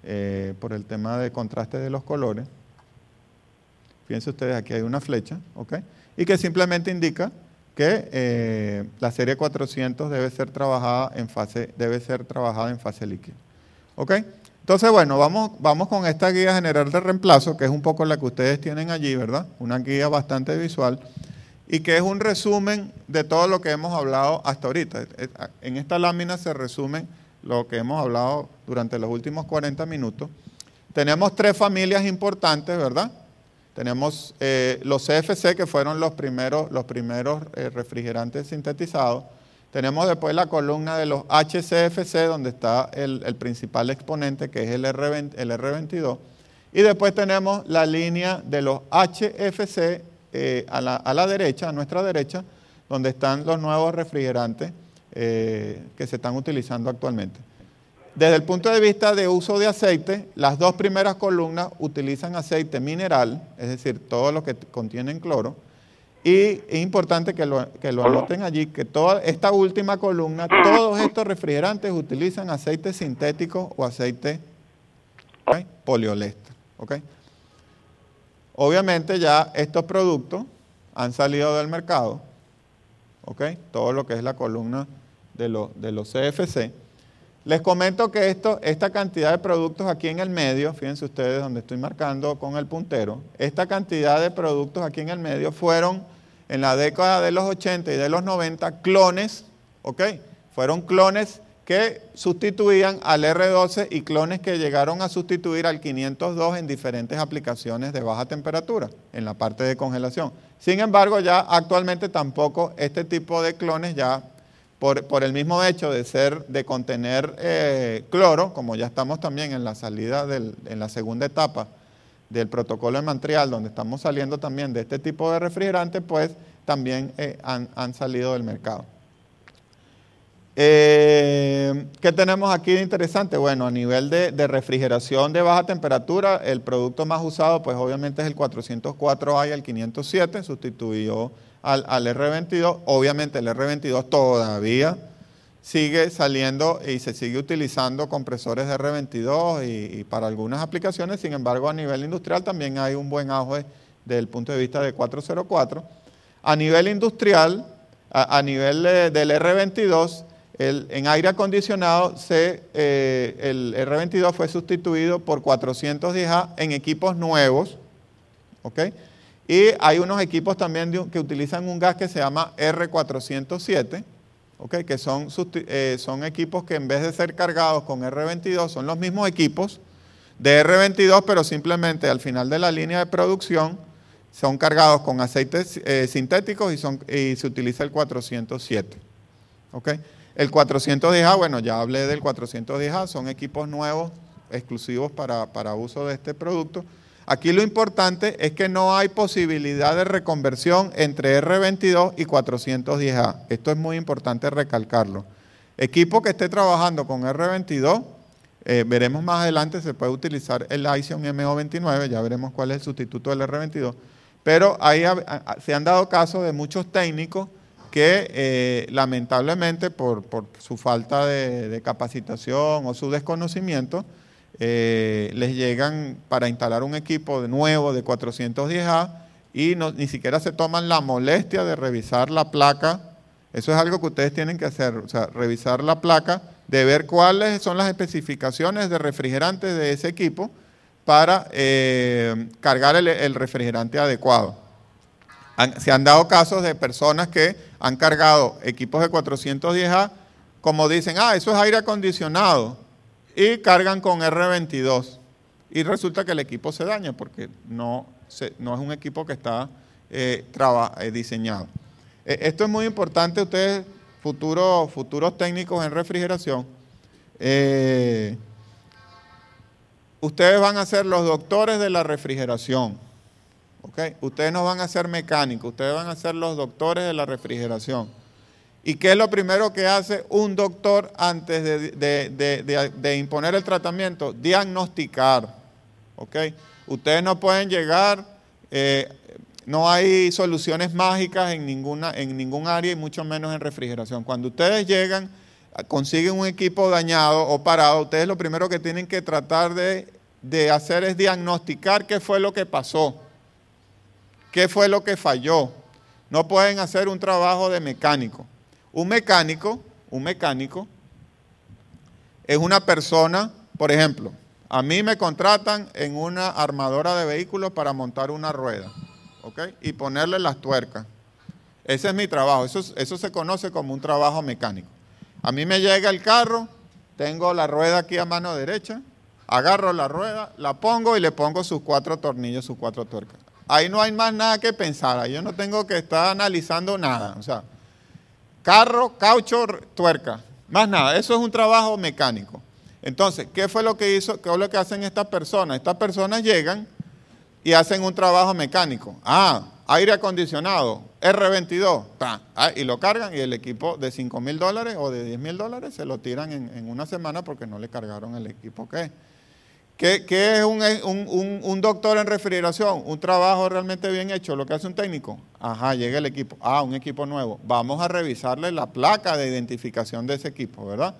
eh, por el tema de contraste de los colores. Fíjense ustedes, aquí hay una flecha, ¿ok? Y que simplemente indica que eh, la serie 400 debe ser trabajada en fase, debe ser trabajada en fase líquida. ¿Ok? Entonces, bueno, vamos, vamos con esta guía general de reemplazo, que es un poco la que ustedes tienen allí, ¿verdad? Una guía bastante visual y que es un resumen de todo lo que hemos hablado hasta ahorita. Eh, eh, en esta lámina se resume lo que hemos hablado durante los últimos 40 minutos. Tenemos tres familias importantes, ¿verdad? Tenemos eh, los CFC, que fueron los primeros, los primeros eh, refrigerantes sintetizados. Tenemos después la columna de los HCFC, donde está el, principal exponente, que es el, r 22 Y después tenemos la línea de los HFC eh, a, la, derecha, a nuestra derecha, donde están los nuevos refrigerantes que se están utilizando actualmente. Desde el punto de vista de uso de aceite, las dos primeras columnas utilizan aceite mineral, es decir, todo lo que contiene cloro. Y es importante que lo, anoten allí, que toda esta última columna, todos estos refrigerantes utilizan aceite sintético o aceite ¿okay? poliolester. Obviamente ya estos productos han salido del mercado, todo lo que es la columna de, de los CFC. Les comento que esto, esta cantidad de productos aquí en el medio, fíjense ustedes donde estoy marcando con el puntero, esta cantidad de productos aquí en el medio fueron en la década de los 80 y de los 90 clones, ¿ok? Fueron clones que sustituían al R12 y clones que llegaron a sustituir al 502 en diferentes aplicaciones de baja temperatura en la parte de congelación. Sin embargo, ya actualmente tampoco este tipo de clones ya por, el mismo hecho de, ser, de contener eh, cloro, como ya estamos también en la salida, en la segunda etapa del protocolo de Montreal, donde estamos saliendo también de este tipo de refrigerante, pues también eh, han, salido del mercado. Eh, ¿Qué tenemos aquí de interesante? Bueno, a nivel de, de, refrigeración de baja temperatura, el producto más usado, pues obviamente es el 404A y el 507, sustituyó al, R22. Obviamente el R22 todavía sigue saliendo y se sigue utilizando compresores de R22 y, para algunas aplicaciones, sin embargo a nivel industrial también hay un buen auge desde el punto de vista de 404. A nivel industrial, a, nivel del R22, en aire acondicionado se, eh, el R22 fue sustituido por 410A en equipos nuevos, ¿ok? Y hay unos equipos también que utilizan un gas que se llama R407, que eh, son, equipos que en vez de ser cargados con R22, son los mismos equipos de R22, pero simplemente al final de la línea de producción son cargados con aceites eh, sintéticos y, se utiliza el 407. Okay. El 410A, bueno, ya hablé del 410A, son equipos nuevos exclusivos para uso de este producto Aquí lo importante es que no hay posibilidad de reconversión entre R22 y 410A. Esto es muy importante recalcarlo. Equipo que esté trabajando con R22, eh, veremos más adelante, se puede utilizar el ISON MO29, ya veremos cuál es el sustituto del R22, pero ahí se han dado casos de muchos técnicos que eh, lamentablemente por, su falta de capacitación o su desconocimiento, eh, les llegan para instalar un equipo de nuevo de 410A y ni siquiera se toman la molestia de revisar la placa. Eso es algo que ustedes tienen que hacer, o sea, revisar la placa, de ver cuáles son las especificaciones de refrigerante de ese equipo para eh, cargar el, refrigerante adecuado. se han dado casos de personas que han cargado equipos de 410A, como dicen, ah, eso es aire acondicionado, y cargan con R22. Y resulta que el equipo se daña porque no, es un equipo que está eh, eh, diseñado. Eh, esto es muy importante, ustedes, futuros, futuros técnicos en refrigeración. ustedes van a ser los doctores de la refrigeración. ¿okay? Ustedes no van a ser mecánicos, ustedes van a ser los doctores de la refrigeración. ¿Y qué es lo primero que hace un doctor antes de, imponer el tratamiento? Diagnosticar. Ustedes no pueden llegar, eh, no hay soluciones mágicas en, ninguna, en ningún área y mucho menos en refrigeración. Cuando ustedes llegan, consiguen un equipo dañado o parado, ustedes lo primero que tienen que tratar de hacer es diagnosticar qué fue lo que pasó, qué fue lo que falló. No pueden hacer un trabajo de mecánico. Un mecánico, un mecánico, es una persona, por ejemplo, a mí me contratan en una armadora de vehículos para montar una rueda, ¿ok? Y ponerle las tuercas. Ese es mi trabajo, eso, eso se conoce como un trabajo mecánico. A mí me llega el carro, tengo la rueda aquí a mano derecha, agarro la rueda, la pongo y le pongo sus cuatro tornillos, sus cuatro tuercas. Ahí no hay más nada que pensar, yo no tengo que estar analizando nada, o sea, Carro, caucho, tuerca. Más nada, eso es un trabajo mecánico. Entonces, ¿qué fue lo que hizo? ¿Qué es lo que hacen estas personas? Estas personas llegan y hacen un trabajo mecánico. Ah, aire acondicionado, R22, ah, y lo cargan y el equipo de 5 mil dólares o de 10 mil dólares se lo tiran en, una semana porque no le cargaron el equipo que ¿Qué, es un, un, doctor en refrigeración? Un trabajo realmente bien hecho, lo que hace un técnico. Ajá, llega el equipo. Ah, un equipo nuevo. Vamos a revisarle la placa de identificación de ese equipo, ¿verdad?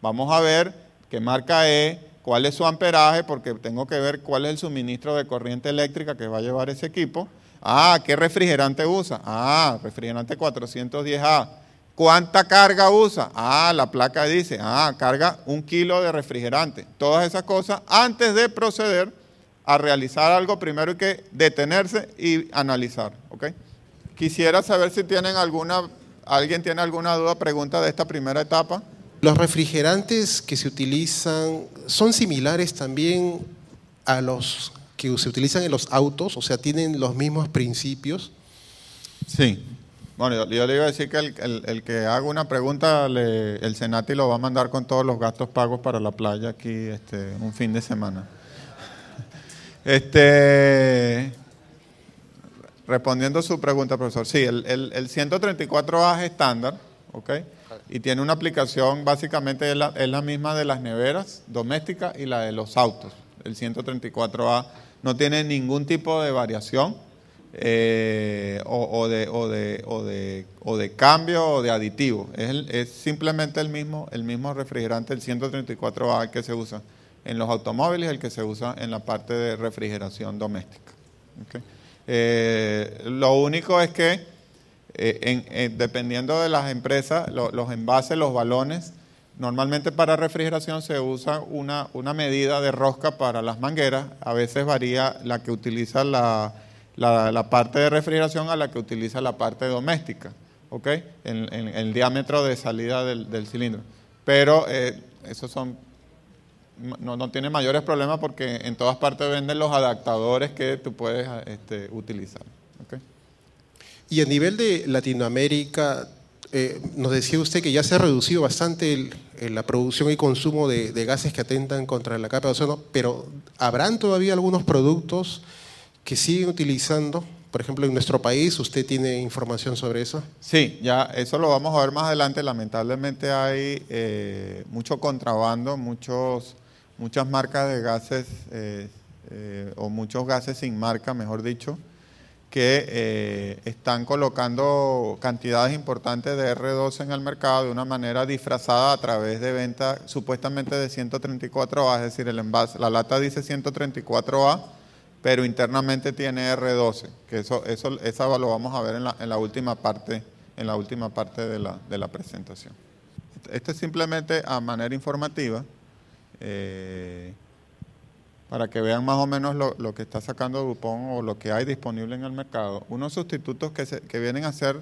Vamos a ver qué marca es, cuál es su amperaje, porque tengo que ver cuál es el suministro de corriente eléctrica que va a llevar ese equipo. Ah, ¿qué refrigerante usa? Ah, refrigerante 410A. ¿Cuánta carga usa? Ah, la placa dice, ah, carga un kilo de refrigerante. Todas esas cosas, antes de proceder a realizar algo, primero hay que detenerse y analizar. Quisiera saber si tienen alguna, alguien tiene alguna duda, pregunta de esta primera etapa. Los refrigerantes que se utilizan son similares también a los que se utilizan en los autos, o sea, tienen los mismos principios. Sí, bueno, yo, le iba a decir que el, que haga una pregunta, el Senati lo va a mandar con todos los gastos pagos para la playa aquí este, un fin de semana. Este, respondiendo a su pregunta, profesor, sí, el, el 134A es estándar, ¿ok? Y tiene una aplicación, básicamente es la misma de las neveras domésticas y la de los autos. El 134A no tiene ningún tipo de variación eh, o, de, de, o, de, cambio o de aditivo. Es, simplemente el mismo, el mismo refrigerante, el 134A, que se usa en los automóviles, el que se usa en la parte de refrigeración doméstica. Eh, lo único es que, eh, en, dependiendo de las empresas, los envases, los balones, normalmente para refrigeración se usa una, una medida de rosca para las mangueras, a veces varía la que utiliza la la, parte de refrigeración a la que utiliza la parte doméstica, ¿ok? En, el diámetro de salida del, cilindro. Pero eh, esos son, no, no, tiene mayores problemas porque en todas partes venden los adaptadores que tú puedes este, utilizar. Y a nivel de Latinoamérica, eh, nos decía usted que ya se ha reducido bastante la producción y consumo de, de, gases que atentan contra la capa de ozono, pero ¿habrán todavía algunos productos? que siguen utilizando? Por ejemplo, en nuestro país, ¿usted tiene información sobre eso? Sí, ya eso lo vamos a ver más adelante. Lamentablemente hay eh, mucho contrabando, muchos, muchas marcas de gases eh, eh, o muchos gases sin marca, mejor dicho, que están colocando cantidades importantes de R2 en el mercado de una manera disfrazada a través de venta supuestamente de 134A, es decir, el envase, la lata dice 134A pero internamente tiene R12, que eso, esa lo vamos a ver en la, última parte, en la última parte de la, presentación. Esto es simplemente a manera informativa, eh, para que vean más o menos lo, que está sacando Dupont o lo que hay disponible en el mercado. Unos sustitutos que, que vienen a ser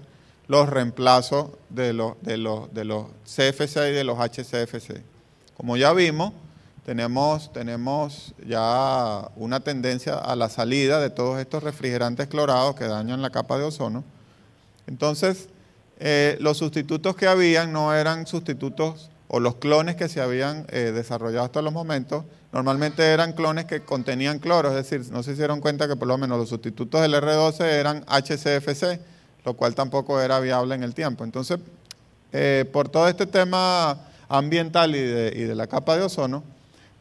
los reemplazos de los, de, los, de los CFC y de los HCFC. Como ya vimos, tenemos, ya una tendencia a la salida de todos estos refrigerantes clorados que dañan la capa de ozono. Entonces, eh, los sustitutos que habían no eran sustitutos o los clones que se habían eh, desarrollado hasta los momentos, normalmente eran clones que contenían cloro, es decir, no se hicieron cuenta que por lo menos los sustitutos del R12 eran HCFC, lo cual tampoco era viable en el tiempo. Entonces, eh, por todo este tema ambiental y de la capa de ozono,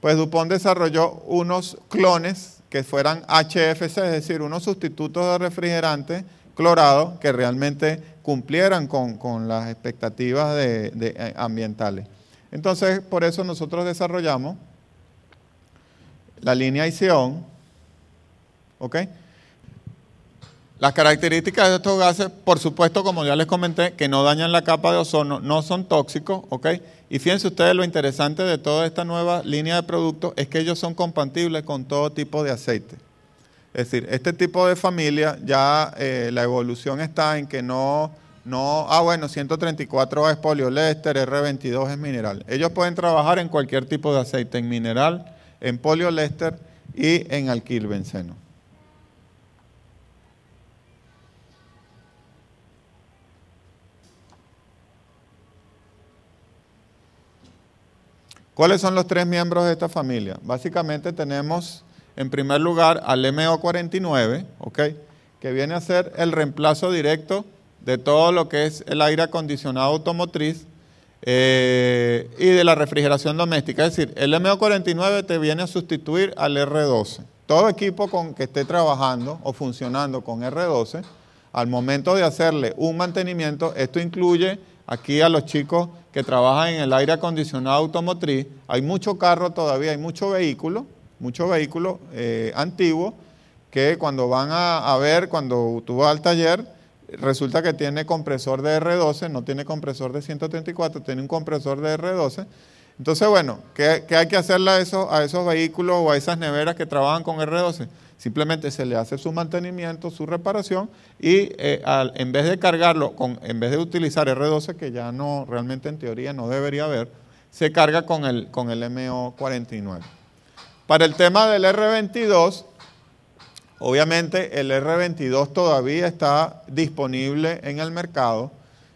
pues Dupont desarrolló unos clones que fueran HFC, es decir, unos sustitutos de refrigerante clorado que realmente cumplieran con, las expectativas de, eh, ambientales. Entonces, por eso nosotros desarrollamos la línea Iseon, ¿ok? Las características de estos gases, por supuesto, como ya les comenté, que no dañan la capa de ozono, no son tóxicos, ¿ok? Y fíjense ustedes, lo interesante de toda esta nueva línea de productos es que ellos son compatibles con todo tipo de aceite. Es decir, este tipo de familia ya eh, la evolución está en que no, no, ah bueno, 134 es polioléster, R22 es mineral. Ellos pueden trabajar en cualquier tipo de aceite, en mineral, en polioléster y en alquilbenceno. ¿Cuáles son los tres miembros de esta familia? Básicamente tenemos en primer lugar al MO49, que viene a ser el reemplazo directo de todo lo que es el aire acondicionado automotriz eh, y de la refrigeración doméstica. Es decir, el MO49 te viene a sustituir al R12. Todo equipo con que esté trabajando o funcionando con R12, al momento de hacerle un mantenimiento, esto incluye aquí a los chicos que trabaja en el aire acondicionado automotriz, hay mucho carro todavía, hay mucho vehículo, mucho vehículo eh, antiguo, que cuando van a, a, ver, cuando tú vas al taller, resulta que tiene compresor de R12, no tiene compresor de 134, tiene un compresor de R12, entonces, bueno, ¿qué, hay que hacerle a esos, a vehículos o a esas neveras que trabajan con R12? Simplemente se le hace su mantenimiento, su reparación y eh, en vez de cargarlo, en vez de utilizar R12, que ya no realmente en teoría no debería haber, se carga con el, con el MO49. Para el tema del R22, obviamente el R22 todavía está disponible en el mercado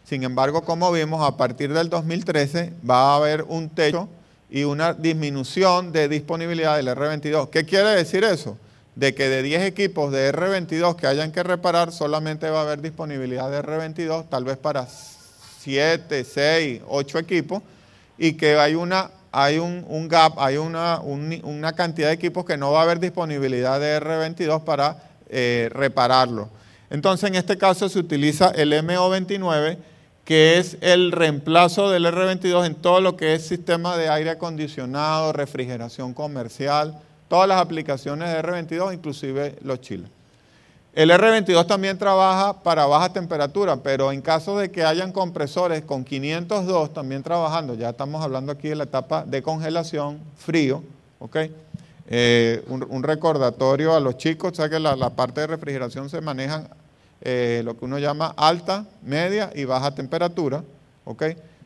sin embargo, como vimos, a partir del 2013 va a haber un techo y una disminución de disponibilidad del R22. ¿Qué quiere decir eso? De que de 10 equipos de R22 que hayan que reparar, solamente va a haber disponibilidad de R22, tal vez para 7, 6, 8 equipos, y que hay una hay un, gap, hay una, una, cantidad de equipos que no va a haber disponibilidad de R22 para eh, repararlo. Entonces, en este caso se utiliza el MO29 que es el reemplazo del R22 en todo lo que es sistema de aire acondicionado, refrigeración comercial, todas las aplicaciones de R22, inclusive los chiles. El R22 también trabaja para baja temperatura, pero en caso de que hayan compresores con 502 también trabajando, ya estamos hablando aquí de la etapa de congelación, frío, eh, un, recordatorio a los chicos, o sea que la, la parte de refrigeración se maneja eh, lo que uno llama alta, media y baja temperatura.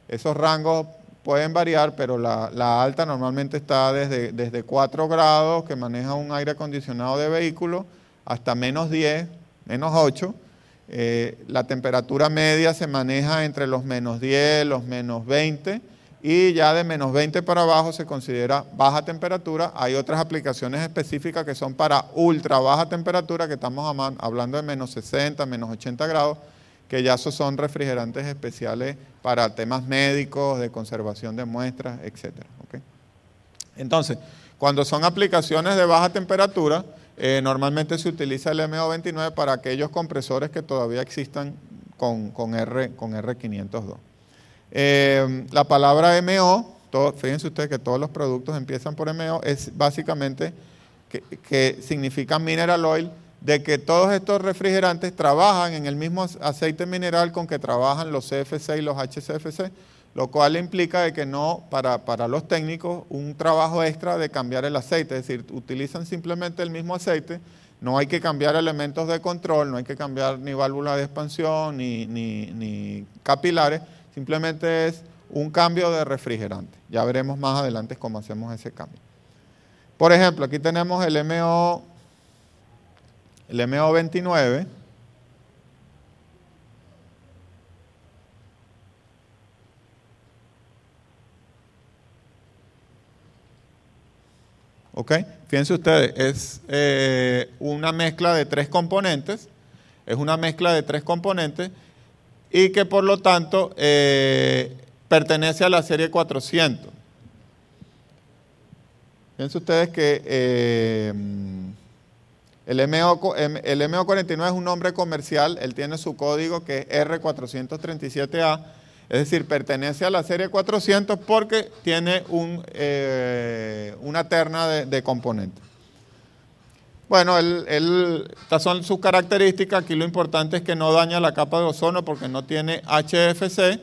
Esos rangos pueden variar, pero la, alta normalmente está desde, 4 grados que maneja un aire acondicionado de vehículo hasta menos 10, menos 8. Eh, la temperatura media se maneja entre los menos 10, los menos 20 y ya de menos 20 para abajo se considera baja temperatura. Hay otras aplicaciones específicas que son para ultra baja temperatura, que estamos hablando de menos 60, menos 80 grados, que ya son refrigerantes especiales para temas médicos, de conservación de muestras, etc. Entonces, cuando son aplicaciones de baja temperatura, eh, normalmente se utiliza el MO29 para aquellos compresores que todavía existan con R502. Em, la palabra MO, fíjense ustedes que todos los productos empiezan por MO, es básicamente que, significa mineral oil, de que todos estos refrigerantes trabajan en el mismo aceite mineral con que trabajan los CFC y los HCFC, lo cual implica que no, para, los técnicos, un trabajo extra de cambiar el aceite, es decir, utilizan simplemente el mismo aceite, no hay que cambiar elementos de control, no hay que cambiar ni válvula de expansión, ni, ni capilares, Simplemente es un cambio de refrigerante. Ya veremos más adelante cómo hacemos ese cambio. Por ejemplo, aquí tenemos el MO, el MO29. ¿Ok? Fíjense ustedes, es eh, una mezcla de tres componentes. Es una mezcla de tres componentes y que por lo tanto eh, pertenece a la serie 400. Fíjense ustedes que eh, el, MO, 49 es un nombre comercial, él tiene su código que es R437A, es decir, pertenece a la serie 400 porque tiene eh, una terna de componentes. Bueno, estas son sus características. Aquí lo importante es que no daña la capa de ozono porque no tiene HFC.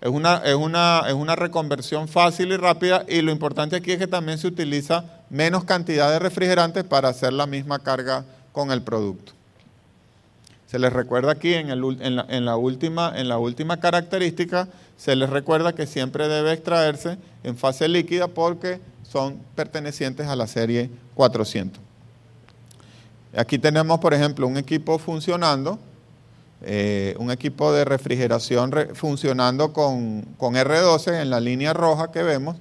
Es una, reconversión fácil y rápida y lo importante aquí es que también se utiliza menos cantidad de refrigerantes para hacer la misma carga con el producto. Se les recuerda aquí en la, última, en la última característica, se les recuerda que siempre debe extraerse en fase líquida porque son pertenecientes a la serie 400. Aquí tenemos, por ejemplo, un equipo funcionando, eh, un equipo de refrigeración funcionando con, R12 en la línea roja que vemos.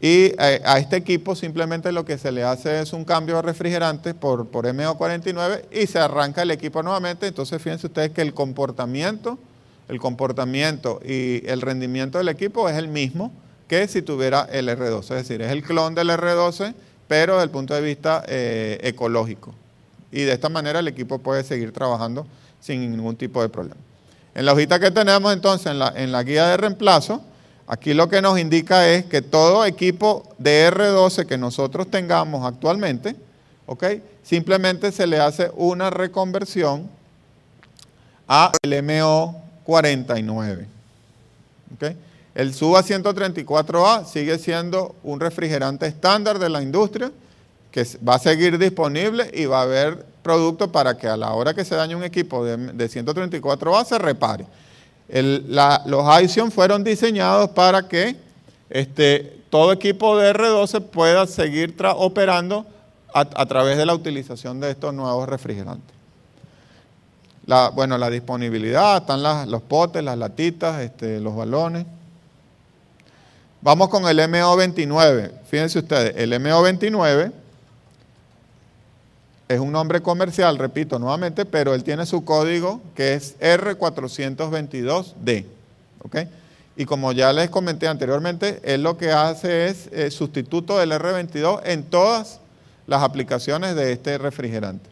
Y eh, a este equipo simplemente lo que se le hace es un cambio de refrigerante por, por MO49 y se arranca el equipo nuevamente. Entonces fíjense ustedes que el comportamiento, el comportamiento y el rendimiento del equipo es el mismo que si tuviera el R12. Es decir, es el clon del R12, pero desde el punto de vista eh, ecológico y de esta manera el equipo puede seguir trabajando sin ningún tipo de problema. En la hojita que tenemos entonces, en la, guía de reemplazo, aquí lo que nos indica es que todo equipo de R12 que nosotros tengamos actualmente, ¿ok? Simplemente se le hace una reconversión a el MO49, El SUBA 134A sigue siendo un refrigerante estándar de la industria, que va a seguir disponible y va a haber producto para que a la hora que se dañe un equipo de, 134A se repare. los ICON fueron diseñados para que este, todo equipo de R12 pueda seguir operando a, través de la utilización de estos nuevos refrigerantes. bueno, la disponibilidad, están los potes, las latitas, este, los balones. Vamos con el MO29. Fíjense ustedes, el MO29 es un nombre comercial, repito nuevamente, pero él tiene su código que es R422D. d Y como ya les comenté anteriormente, él lo que hace es eh, sustituto del R22 en todas las aplicaciones de este refrigerante.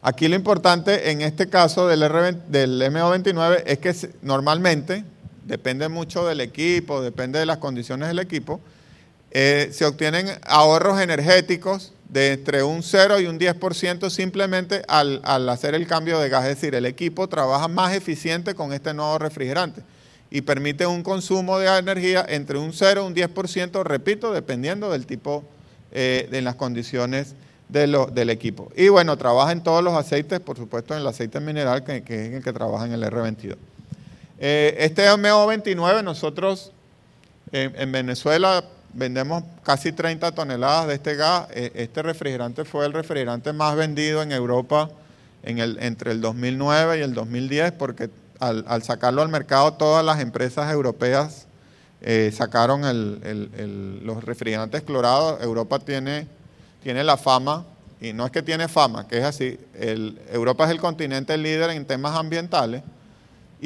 Aquí lo importante en este caso del, del MO29 es que normalmente, depende mucho del equipo, depende de las condiciones del equipo, eh, se obtienen ahorros energéticos de entre un 0 y un 10% simplemente al, hacer el cambio de gas. Es decir, el equipo trabaja más eficiente con este nuevo refrigerante y permite un consumo de energía entre un 0 y un 10%, repito, dependiendo del tipo, eh, de las condiciones de del equipo. Y bueno, trabaja en todos los aceites, por supuesto en el aceite mineral, que, es el que trabaja en el R22. Eh, este MO29 nosotros eh, en Venezuela vendemos casi 30 toneladas de este gas. E, este refrigerante fue el refrigerante más vendido en Europa en entre el 2009 y el 2010 porque al, sacarlo al mercado todas las empresas europeas eh, sacaron el, los refrigerantes clorados. Europa tiene, tiene la fama, y no es que tiene fama, que es así, Europa es el continente líder en temas ambientales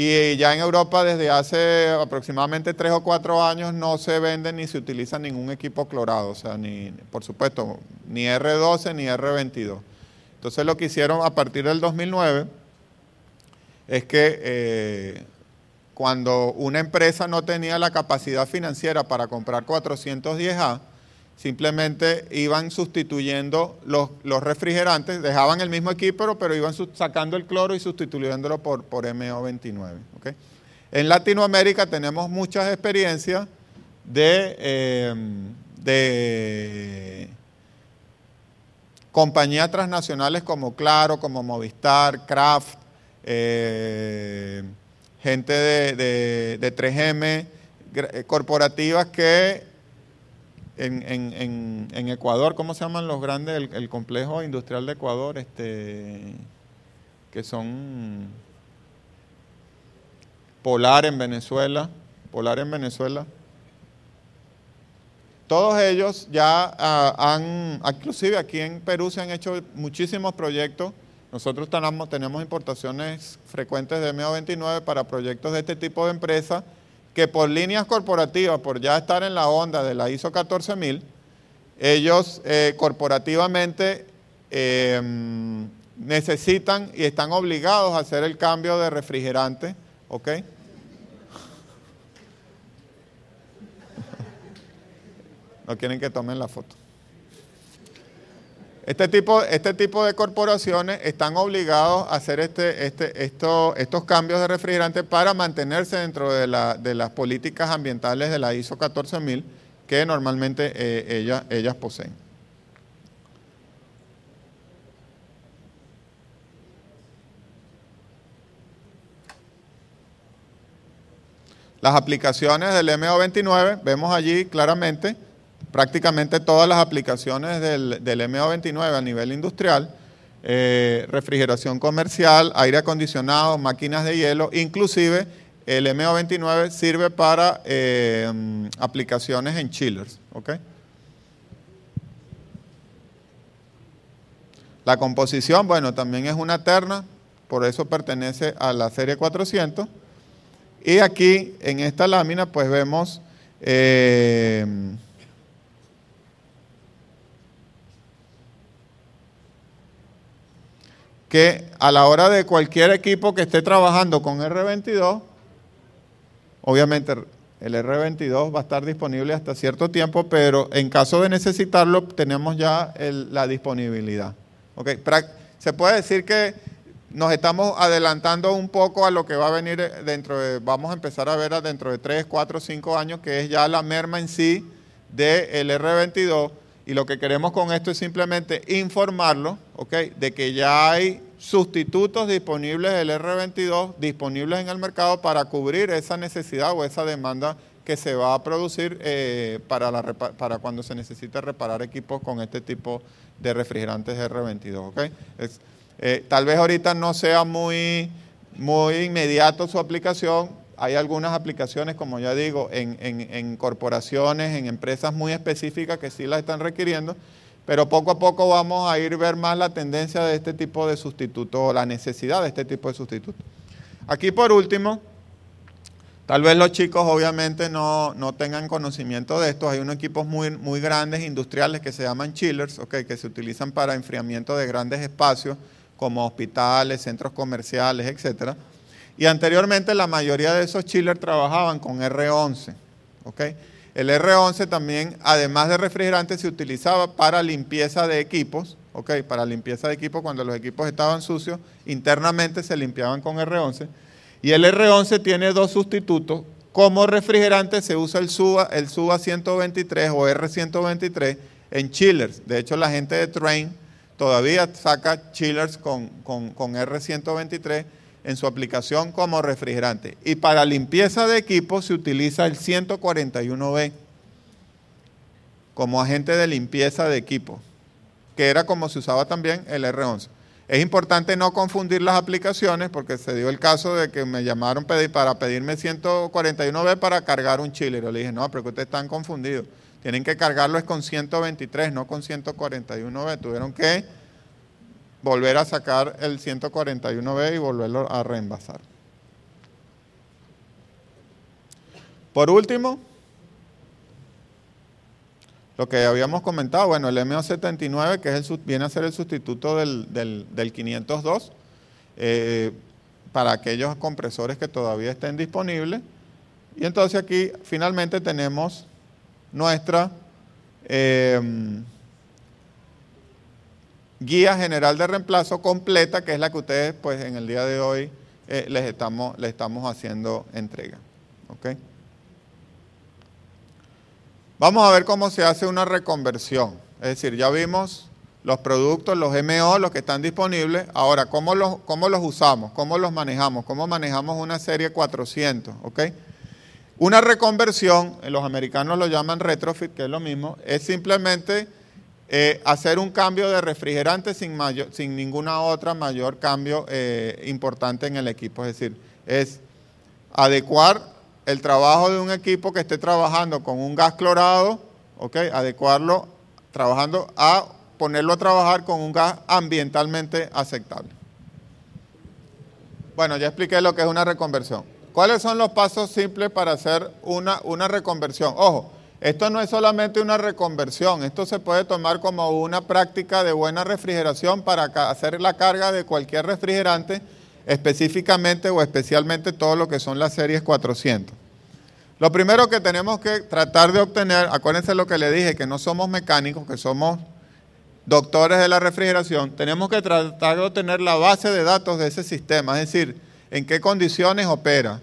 y ya en Europa desde hace aproximadamente tres o cuatro años no se vende ni se utiliza ningún equipo clorado, o sea, ni, por supuesto, ni R12 ni R22. Entonces lo que hicieron a partir del 2009 es que eh, cuando una empresa no tenía la capacidad financiera para comprar 410A, Simplemente iban sustituyendo los, los refrigerantes, dejaban el mismo equipo, pero, iban sacando el cloro y sustituyéndolo por, por MO29. En Latinoamérica tenemos muchas experiencias eh, de, compañías transnacionales como Claro, como Movistar, Kraft, eh, gente de, de, 3M, eh, corporativas que en, en, en, Ecuador, ¿cómo se llaman los grandes? El, complejo industrial de Ecuador, este, que son Polar en Venezuela, Polar en Venezuela. Todos ellos ya ah, han, inclusive aquí en Perú se han hecho muchísimos proyectos. Nosotros tenemos, tenemos importaciones frecuentes de MO29 para proyectos de este tipo de empresas que por líneas corporativas, por ya estar en la onda de la ISO 14000, ellos eh, corporativamente em, necesitan y están obligados a hacer el cambio de refrigerante, ¿ok? No quieren que tomen la foto. Este, este tipo, de corporaciones están obligados a hacer este, este, estos cambios de refrigerante para mantenerse dentro de, la, de las políticas ambientales de la ISO 14000 que normalmente eh, ellas, ellas poseen. Las aplicaciones del MO29, vemos allí claramente prácticamente todas las aplicaciones del, MO29 a nivel industrial, eh, refrigeración comercial, aire acondicionado, máquinas de hielo, inclusive el MO29 sirve para eh, aplicaciones en chillers. La composición, bueno, también es una terna, por eso pertenece a la serie 400. Y aquí, en esta lámina, pues vemos... Eh, que a la hora de cualquier equipo que esté trabajando con R22, obviamente el R22 va a estar disponible hasta cierto tiempo, pero en caso de necesitarlo tenemos ya la disponibilidad. Okay. Se puede decir que nos estamos adelantando un poco a lo que va a venir eh, dentro de, vamos a empezar a ver dentro de 3, 4, 5 años, que es ya la merma en sí del R22 y lo que queremos con esto es simplemente informarlo, ¿ok? De que ya hay sustitutos disponibles del R22, disponibles en el mercado para cubrir esa necesidad o esa demanda que se va a producir eh, para, la, para cuando se necesite reparar equipos con este tipo de refrigerantes R22. Es, eh, tal vez ahorita no sea muy, muy inmediato su aplicación, hay algunas aplicaciones, como ya digo, en, corporaciones, en empresas muy específicas que sí las están requiriendo, pero poco a poco vamos a ir ver más la tendencia de este tipo de sustituto o la necesidad de este tipo de sustitutos. Aquí por último, tal vez los chicos obviamente no, tengan conocimiento de esto, hay unos equipos muy, muy grandes industriales que se llaman chillers, okay, que se utilizan para enfriamiento de grandes espacios como hospitales, centros comerciales, etcétera y anteriormente la mayoría de esos chillers trabajaban con R11. El R11 también, además de refrigerante, se utilizaba para limpieza de equipos. Para limpieza de equipos, cuando los equipos estaban sucios, internamente se limpiaban con R11. Y el R11 tiene dos sustitutos. Como refrigerante se usa el SUBA, el SUBA 123 o R123 en chillers. De hecho, la gente de Train todavía saca chillers con, con R123 en su aplicación como refrigerante. Y para limpieza de equipo se utiliza el 141B como agente de limpieza de equipo, que era como se usaba también el R11. Es importante no confundir las aplicaciones porque se dio el caso de que me llamaron para pedirme 141B para cargar un chile yo Le dije, no, pero ustedes están confundidos. Tienen que cargarlo con 123, no con 141B. Tuvieron que volver a sacar el 141B y volverlo a reenvasar. Por último, lo que habíamos comentado, bueno, el MO79, que es viene a ser el sustituto del, 502, eh, para aquellos compresores que todavía estén disponibles. Y entonces aquí finalmente tenemos nuestra... Eh, guía general de reemplazo completa, que es la que ustedes pues en el día de hoy eh, les, estamos, estamos haciendo entrega. ¿okay? Vamos a ver cómo se hace una reconversión. Es decir, ya vimos los productos, los MO, los que están disponibles. Ahora, ¿cómo los, cómo los usamos? ¿Cómo los manejamos? ¿Cómo manejamos una serie 400? ¿ok? Una reconversión, los americanos lo llaman retrofit, que es lo mismo, es simplemente eh, hacer un cambio de refrigerante sin, sin ninguna otra mayor cambio eh, importante en el equipo. Es decir, es adecuar el trabajo de un equipo que esté trabajando con un gas clorado, adecuarlo trabajando a ponerlo a trabajar con un gas ambientalmente aceptable. Bueno, ya expliqué lo que es una reconversión. ¿Cuáles son los pasos simples para hacer una, una reconversión? Ojo, esto no es solamente una reconversión, esto se puede tomar como una práctica de buena refrigeración para hacer la carga de cualquier refrigerante, específicamente o especialmente todo lo que son las series 400. Lo primero que tenemos que tratar de obtener, acuérdense lo que le dije, que no somos mecánicos, que somos doctores de la refrigeración, tenemos que tratar de obtener la base de datos de ese sistema, es decir, en qué condiciones opera,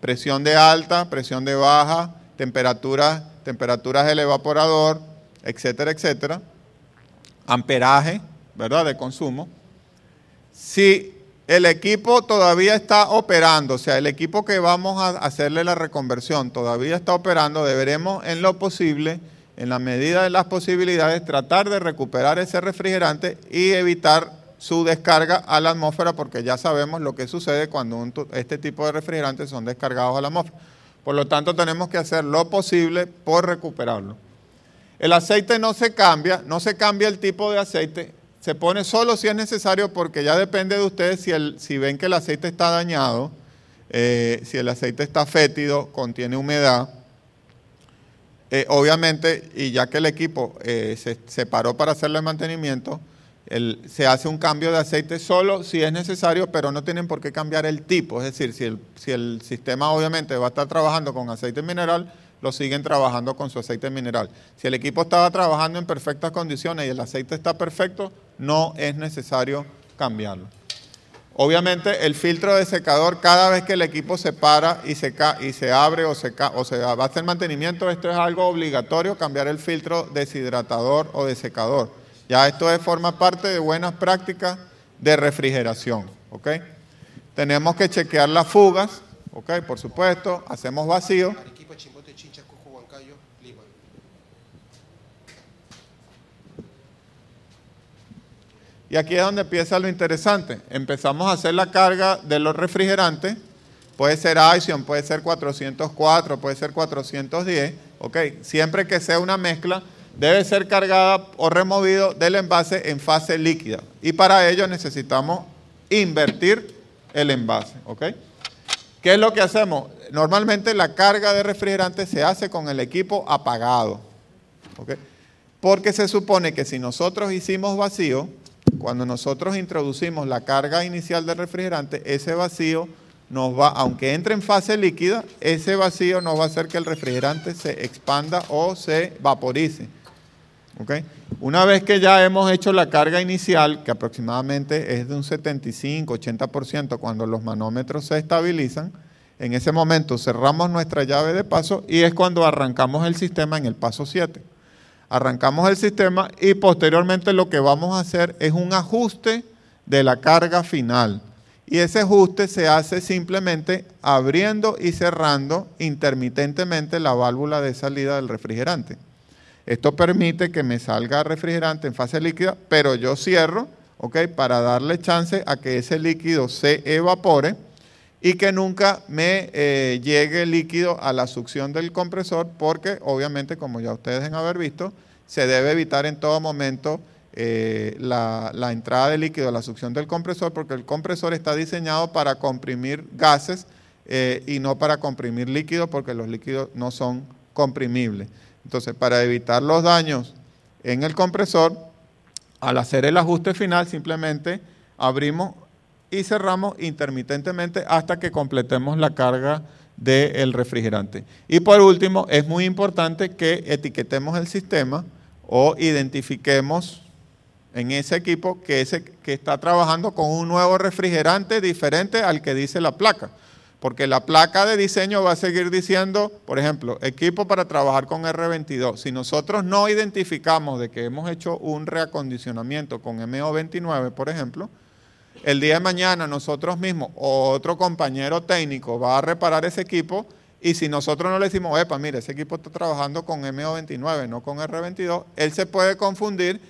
presión de alta, presión de baja, temperatura temperaturas del evaporador, etcétera, etcétera, amperaje, ¿verdad?, de consumo. Si el equipo todavía está operando, o sea, el equipo que vamos a hacerle la reconversión todavía está operando, deberemos en lo posible, en la medida de las posibilidades, tratar de recuperar ese refrigerante y evitar su descarga a la atmósfera, porque ya sabemos lo que sucede cuando este tipo de refrigerantes son descargados a la atmósfera. Por lo tanto, tenemos que hacer lo posible por recuperarlo. El aceite no se cambia, no se cambia el tipo de aceite. Se pone solo si es necesario porque ya depende de ustedes si, el, si ven que el aceite está dañado, eh, si el aceite está fétido, contiene humedad. Eh, obviamente, y ya que el equipo eh, se paró para hacerle mantenimiento, se hace un cambio de aceite solo si es necesario, pero no tienen por qué cambiar el tipo. Es decir, si el, sistema obviamente va a estar trabajando con aceite mineral, lo siguen trabajando con su aceite mineral. Si el equipo estaba trabajando en perfectas condiciones y el aceite está perfecto, no es necesario cambiarlo. Obviamente el filtro de secador, cada vez que el equipo se para y se, y se abre o se, o se va a hacer mantenimiento, esto es algo obligatorio, cambiar el filtro deshidratador o de secador ya esto es, forma parte de buenas prácticas de refrigeración. Tenemos que chequear las fugas, ¿ok? por supuesto, hacemos vacío. Y aquí es donde empieza lo interesante. Empezamos a hacer la carga de los refrigerantes. Puede ser Icon, puede ser 404, puede ser 410. Siempre que sea una mezcla, debe ser cargada o removido del envase en fase líquida. Y para ello necesitamos invertir el envase. ¿Qué es lo que hacemos? Normalmente la carga de refrigerante se hace con el equipo apagado. Porque se supone que si nosotros hicimos vacío, cuando nosotros introducimos la carga inicial del refrigerante, ese vacío nos va, aunque entre en fase líquida, ese vacío nos va a hacer que el refrigerante se expanda o se vaporice. Una vez que ya hemos hecho la carga inicial, que aproximadamente es de un 75-80% cuando los manómetros se estabilizan, en ese momento cerramos nuestra llave de paso y es cuando arrancamos el sistema en el paso 7. Arrancamos el sistema y posteriormente lo que vamos a hacer es un ajuste de la carga final. Y ese ajuste se hace simplemente abriendo y cerrando intermitentemente la válvula de salida del refrigerante. Esto permite que me salga refrigerante en fase líquida, pero yo cierro, Para darle chance a que ese líquido se evapore y que nunca me eh, llegue líquido a la succión del compresor, porque obviamente, como ya ustedes deben haber visto, se debe evitar en todo momento eh, la, entrada de líquido a la succión del compresor, porque el compresor está diseñado para comprimir gases eh, y no para comprimir líquidos, porque los líquidos no son comprimibles. Entonces, para evitar los daños en el compresor, al hacer el ajuste final, simplemente abrimos y cerramos intermitentemente hasta que completemos la carga del refrigerante. Y por último, es muy importante que etiquetemos el sistema o identifiquemos en ese equipo que, ese, que está trabajando con un nuevo refrigerante diferente al que dice la placa porque la placa de diseño va a seguir diciendo, por ejemplo, equipo para trabajar con R22. Si nosotros no identificamos de que hemos hecho un reacondicionamiento con MO29, por ejemplo, el día de mañana nosotros mismos o otro compañero técnico va a reparar ese equipo y si nosotros no le decimos, epa, mire, ese equipo está trabajando con MO29, no con R22, él se puede confundir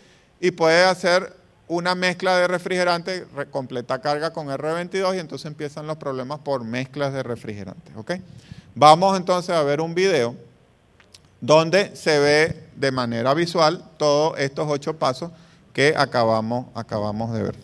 y puede hacer una mezcla de refrigerante, completa carga con R22 y entonces empiezan los problemas por mezclas de refrigerantes. Vamos entonces a ver un video donde se ve de manera visual todos estos ocho pasos que acabamos, acabamos de ver.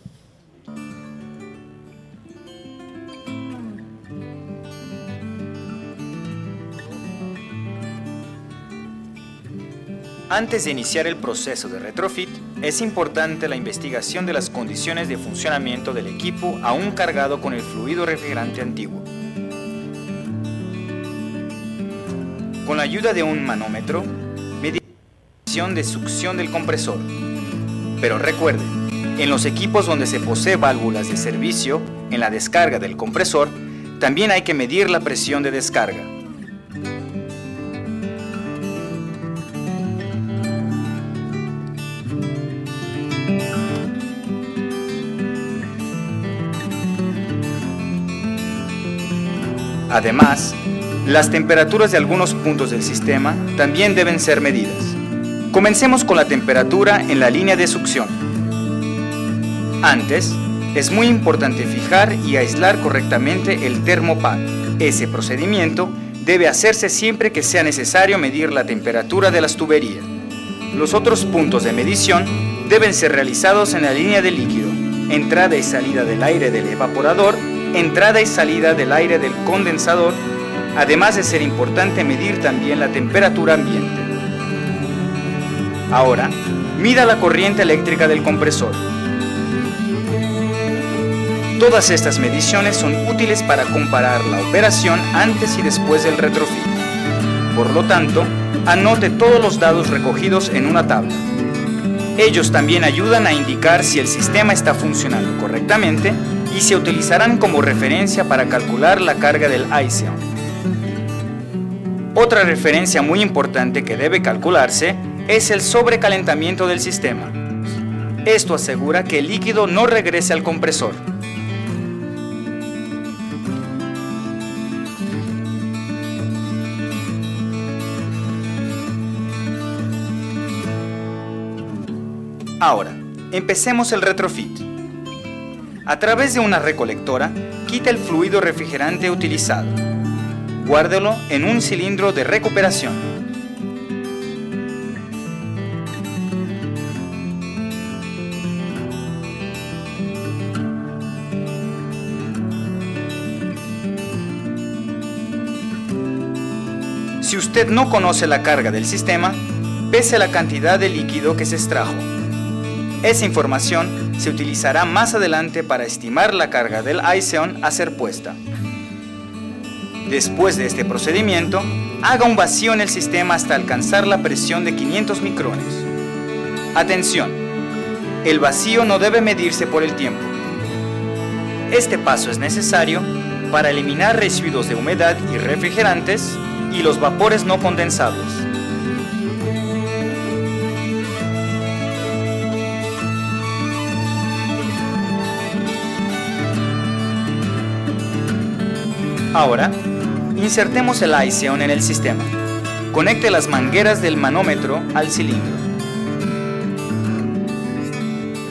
Antes de iniciar el proceso de retrofit, es importante la investigación de las condiciones de funcionamiento del equipo aún cargado con el fluido refrigerante antiguo. Con la ayuda de un manómetro, medición la presión de succión del compresor. Pero recuerde, en los equipos donde se posee válvulas de servicio, en la descarga del compresor, también hay que medir la presión de descarga. Además, las temperaturas de algunos puntos del sistema también deben ser medidas. Comencemos con la temperatura en la línea de succión. Antes, es muy importante fijar y aislar correctamente el termopad. Ese procedimiento debe hacerse siempre que sea necesario medir la temperatura de las tuberías. Los otros puntos de medición deben ser realizados en la línea de líquido, entrada y salida del aire del evaporador entrada y salida del aire del condensador, además de ser importante medir también la temperatura ambiente. Ahora, mida la corriente eléctrica del compresor. Todas estas mediciones son útiles para comparar la operación antes y después del retrofit. Por lo tanto, anote todos los datos recogidos en una tabla. Ellos también ayudan a indicar si el sistema está funcionando correctamente y se utilizarán como referencia para calcular la carga del ISEON. Otra referencia muy importante que debe calcularse es el sobrecalentamiento del sistema. Esto asegura que el líquido no regrese al compresor. Ahora, empecemos el retrofit. A través de una recolectora, quita el fluido refrigerante utilizado. Guárdelo en un cilindro de recuperación. Si usted no conoce la carga del sistema, pese la cantidad de líquido que se extrajo. Esa información se utilizará más adelante para estimar la carga del iceon a ser puesta. Después de este procedimiento, haga un vacío en el sistema hasta alcanzar la presión de 500 micrones. Atención, el vacío no debe medirse por el tiempo. Este paso es necesario para eliminar residuos de humedad y refrigerantes y los vapores no condensables. Ahora, insertemos el ISEON en el sistema. Conecte las mangueras del manómetro al cilindro.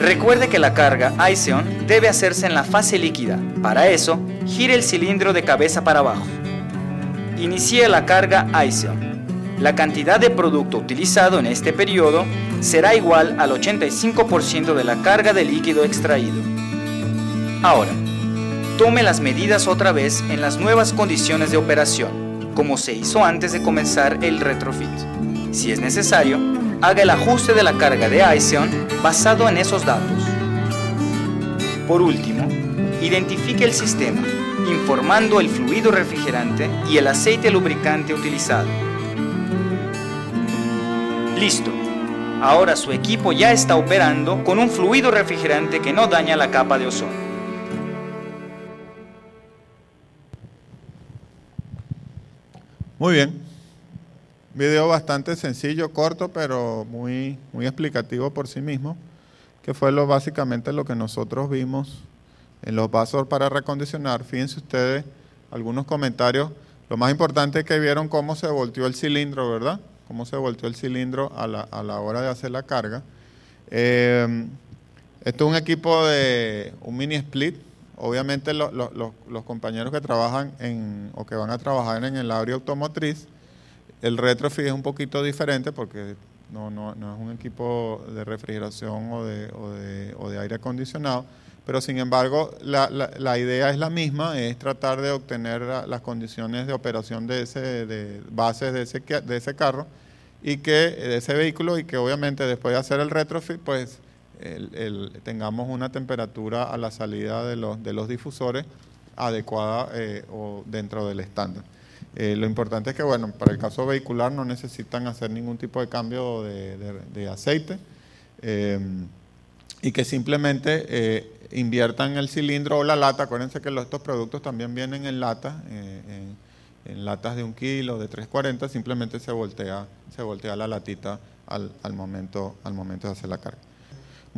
Recuerde que la carga ISEON debe hacerse en la fase líquida. Para eso, gire el cilindro de cabeza para abajo. Inicie la carga aiseon. La cantidad de producto utilizado en este periodo será igual al 85% de la carga de líquido extraído. Ahora, tome las medidas otra vez en las nuevas condiciones de operación, como se hizo antes de comenzar el retrofit. Si es necesario, haga el ajuste de la carga de ISEON basado en esos datos. Por último, identifique el sistema, informando el fluido refrigerante y el aceite lubricante utilizado. Listo. Ahora su equipo ya está operando con un fluido refrigerante que no daña la capa de ozono. Muy bien. Video bastante sencillo, corto, pero muy, muy explicativo por sí mismo, que fue lo, básicamente lo que nosotros vimos en los vasos para recondicionar. Fíjense ustedes algunos comentarios. Lo más importante es que vieron cómo se volteó el cilindro, ¿verdad? Cómo se volteó el cilindro a la, hora de hacer la carga. Eh, esto es un equipo de un mini split, Obviamente los compañeros que trabajan en o que van a trabajar en el área automotriz, el retrofit es un poquito diferente porque no, no, es un equipo de refrigeración o de, o de, aire acondicionado, pero sin embargo la, idea es la misma, es tratar de obtener las condiciones de operación de ese de bases de ese, de ese carro y que de ese vehículo y que obviamente después de hacer el retrofit pues tengamos una temperatura a la salida de los, de los difusores adecuada eh, o dentro del estándar. Eh, lo importante es que, bueno, para el caso vehicular no necesitan hacer ningún tipo de cambio de, aceite eh, y que simplemente inviertan el cilindro o la lata. Acuérdense que los, estos productos también vienen en lata, en, latas de un kilo, de 340, simplemente se voltea, se voltea la latita al, momento, al momento de hacer la carga.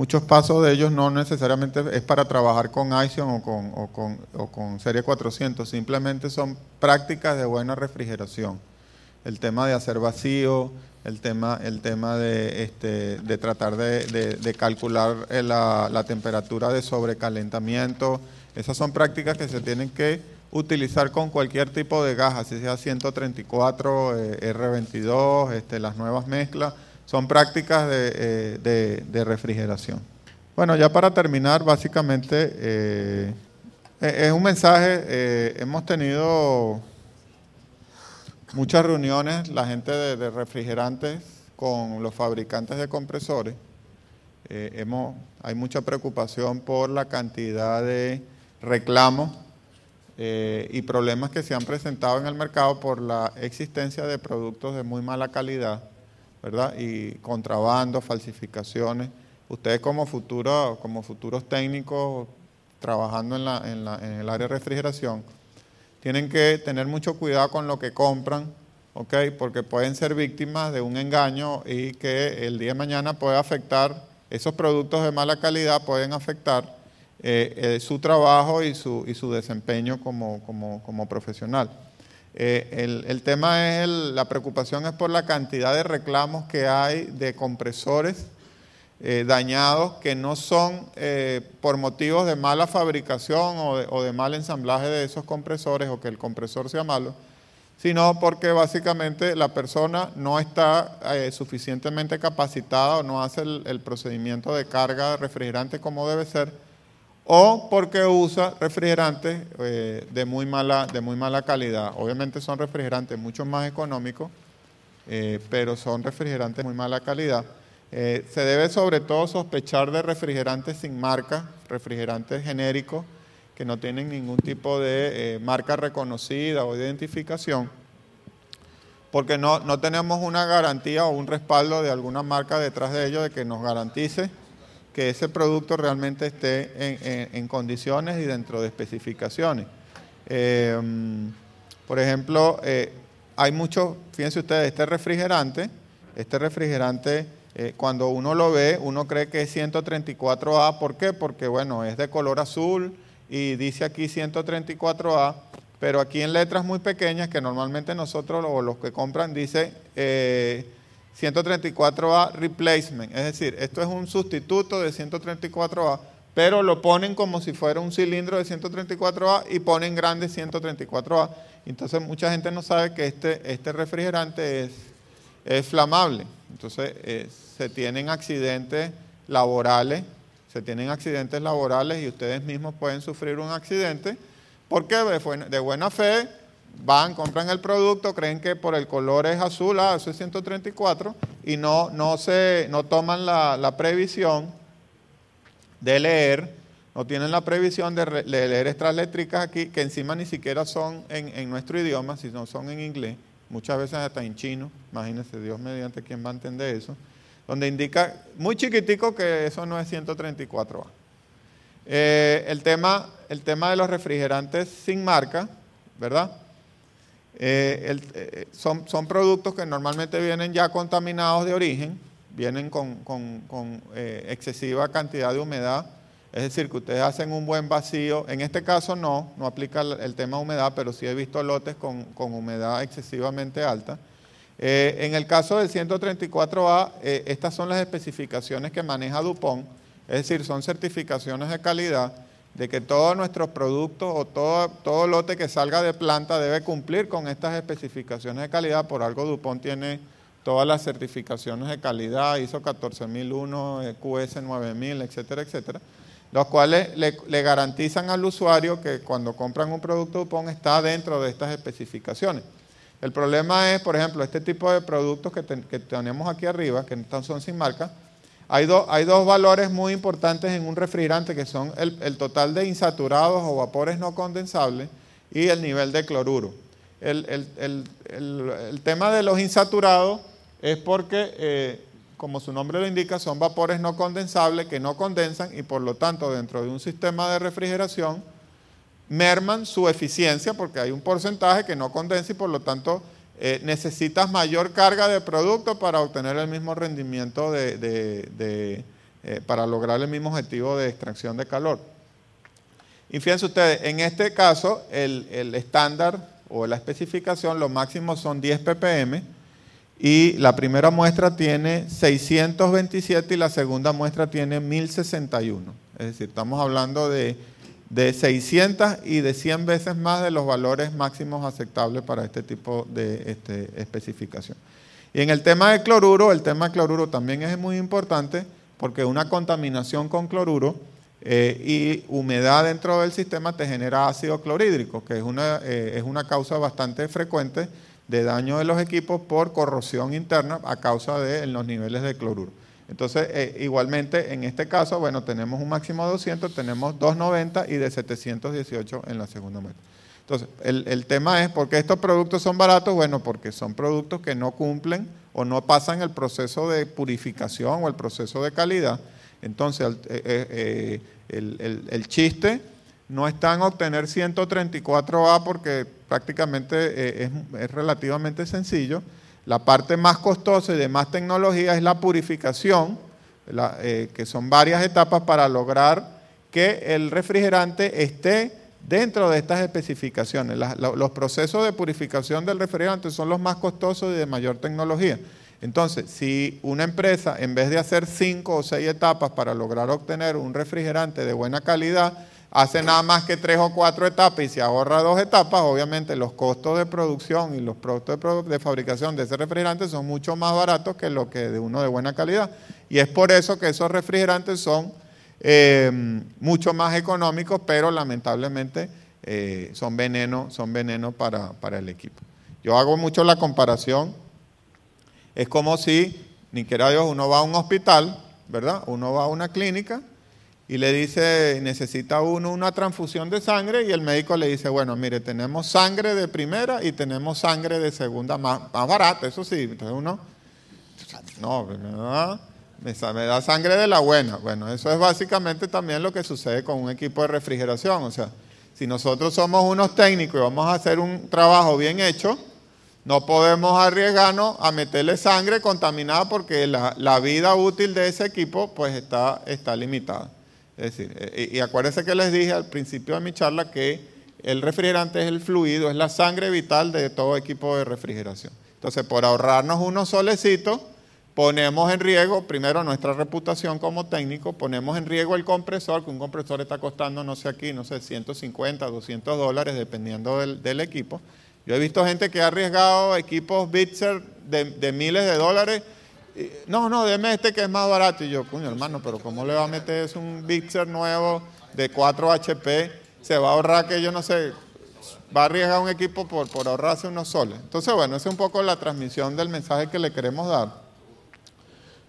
Muchos pasos de ellos no necesariamente es para trabajar con iCON o con, o con, Serie 400, simplemente son prácticas de buena refrigeración. El tema de hacer vacío, el tema, el tema de, este, tratar de, calcular eh, la, temperatura de sobrecalentamiento. Esas son prácticas que se tienen que utilizar con cualquier tipo de gas, así sea 134, eh, R22, este, las nuevas mezclas son prácticas eh, de, refrigeración. Bueno, ya para terminar, básicamente eh, e-, es un mensaje, eh, hemos tenido muchas reuniones, la gente de, refrigerantes con los fabricantes de compresores. hay mucha preocupación por la cantidad de reclamos y problemas que se han presentado en el mercado por la existencia de productos de muy mala calidad ¿verdad? Y contrabando, falsificaciones. Ustedes como, como futuros técnicos trabajando en, la, en, la, en el área de refrigeración, tienen que tener mucho cuidado con lo que compran, ¿ok? Porque pueden ser víctimas de un engaño y que el día de mañana puede afectar, esos productos de mala calidad pueden afectar eh, eh, su trabajo y su, y su desempeño como profesional. Eh, el, tema es, la preocupación es por la cantidad de reclamos que hay de compresores eh, dañados que no son eh, por motivos de mala fabricación o de, mal ensamblaje de esos compresores o que el compresor sea malo, sino porque básicamente la persona no está suficientemente capacitada o no hace el procedimiento de carga de refrigerante como debe ser o porque usa refrigerantes eh, de, muy mala, de muy mala calidad. Obviamente son refrigerantes mucho más económicos, eh, pero son refrigerantes de muy mala calidad. Eh, se debe sobre todo sospechar de refrigerantes sin marca, refrigerantes genéricos que no tienen ningún tipo de marca reconocida o identificación, porque no, no tenemos una garantía o un respaldo de alguna marca detrás de ellos de que nos garantice que ese producto realmente esté en, condiciones y dentro de especificaciones. Eh, por ejemplo, eh, hay muchos, fíjense ustedes, este refrigerante, este refrigerante, eh, cuando uno lo ve, uno cree que es 134A. ¿Por qué? Porque, bueno, es de color azul y dice aquí 134A, pero aquí en letras muy pequeñas, que normalmente nosotros o los que compran, dice 134A replacement, es decir, esto es un sustituto de 134A, pero lo ponen como si fuera un cilindro de 134A y ponen grande 134A. Entonces mucha gente no sabe que este, este refrigerante es, es, flamable. Entonces eh, se tienen accidentes laborales, se tienen accidentes laborales y ustedes mismos pueden sufrir un accidente porque de buena fe van, compran el producto, creen que por el color es azul, ah, eso es 134, y no, se, no toman la, previsión de leer, no tienen la previsión de, leer estas eléctricas aquí, que encima ni siquiera son en, nuestro idioma, sino son en inglés, muchas veces hasta en chino, imagínense Dios mediante quién va a entender eso, donde indica muy chiquitico que eso no es 134A. Eh, el, tema, el tema de los refrigerantes sin marca, ¿verdad? Eh, eh, eh, son, productos que normalmente vienen ya contaminados de origen, vienen con, excesiva cantidad de humedad, es decir, que ustedes hacen un buen vacío. En este caso no, no aplica el, tema tema humedad, pero sí he visto lotes con, con humedad excesivamente alta. en el caso del 134A, estas son las especificaciones que maneja Dupont, es decir, son certificaciones de calidad de que todos nuestros productos o todo, lote que salga de planta debe cumplir con estas especificaciones de calidad. Por algo Dupont tiene todas las certificaciones de calidad, ISO 14001, QS 9000, etcétera, etcétera, los cuales le, garantizan al usuario que cuando compran un producto Dupont está dentro de estas especificaciones. El problema es, por ejemplo, este tipo de productos que, que tenemos aquí arriba, que son sin marca, hay, dos valores muy importantes en un refrigerante que son el, total de insaturados o vapores no condensables y el nivel de cloruro. El, tema de los insaturados es porque, eh, como su nombre lo indica, son vapores no condensables que no condensan y por lo tanto dentro de un sistema de refrigeración merman su eficiencia porque hay un porcentaje que no condensa y por lo tanto eh, necesitas mayor carga de producto para obtener el mismo rendimiento de, eh, para lograr el mismo objetivo de extracción de calor. Y fíjense ustedes, en este caso el, el estándar o la especificación, lo máximo son 10 ppm y la primera muestra tiene 627 y la segunda muestra tiene 1061. Es decir, estamos hablando de de 600 y de 100 veces más de los valores máximos aceptables para este tipo de este, especificación. Y en el tema de cloruro, el tema de cloruro también es muy importante porque una contaminación con cloruro eh, y humedad dentro del sistema te genera ácido clorhídrico, que es una, eh, es una causa bastante frecuente de daño de los equipos por corrosión interna a causa de los niveles de cloruro. Entonces, eh, igualmente, en este caso, bueno, tenemos un máximo de 200, tenemos 290 y de 718 en la segunda meta. Entonces, el, tema es, ¿por qué estos productos son baratos? Bueno, porque son productos que no cumplen o no pasan el proceso de purificación o el proceso de calidad. Entonces, eh, eh, el, chiste no está en obtener 134A porque prácticamente es relativamente sencillo, la parte más costosa y de más tecnología es la purificación, eh, que son varias etapas para lograr que el refrigerante esté dentro de estas especificaciones. los procesos de purificación del refrigerante son los más costosos y de mayor tecnología. Entonces, si una empresa, en vez de hacer cinco o seis etapas para lograr obtener un refrigerante de buena calidad, hace nada más que tres o cuatro etapas y se ahorra dos etapas, obviamente los costos de producción y los productos de fabricación de ese refrigerante son mucho más baratos que lo que de uno de buena calidad. Y es por eso que esos refrigerantes son eh, mucho más económicos, pero lamentablemente eh, son veneno, son para, para el equipo. Yo hago mucho la comparación. Es como si, ni quiera Dios, uno va a un hospital, ¿verdad? Uno va a una clínica y le dice, necesita uno una transfusión de sangre y el médico le dice, bueno, mire, tenemos sangre de primera y tenemos sangre de segunda, más, barata, eso sí. Entonces uno, no, me da sangre de la buena. Bueno, eso es básicamente también lo que sucede con un equipo de refrigeración. O sea, si nosotros somos unos técnicos y vamos a hacer un trabajo bien hecho, no podemos arriesgarnos a meterle sangre contaminada porque la, la vida útil de ese equipo pues está, está limitada. Es decir, eh, y, acuérdense que les dije al principio de mi charla que el refrigerante es el fluido, es la sangre vital de todo equipo de refrigeración. Entonces, por ahorrarnos unos solecitos, ponemos en riesgo, primero, nuestra reputación como técnico, ponemos en riesgo el compresor, que un compresor está costando, no sé aquí, no sé, 150, 200 dólares, dependiendo del, equipo. Yo he visto gente que ha arriesgado equipos Bitzer de miles de dólares no, no, deme este que es más barato. Y yo, cuño hermano, pero ¿cómo le va a meter es un Vixer nuevo de 4 HP? Se va a ahorrar que yo no sé, va a arriesgar un equipo por, por ahorrarse unos soles. Entonces, bueno, es un poco la transmisión del mensaje que le queremos dar.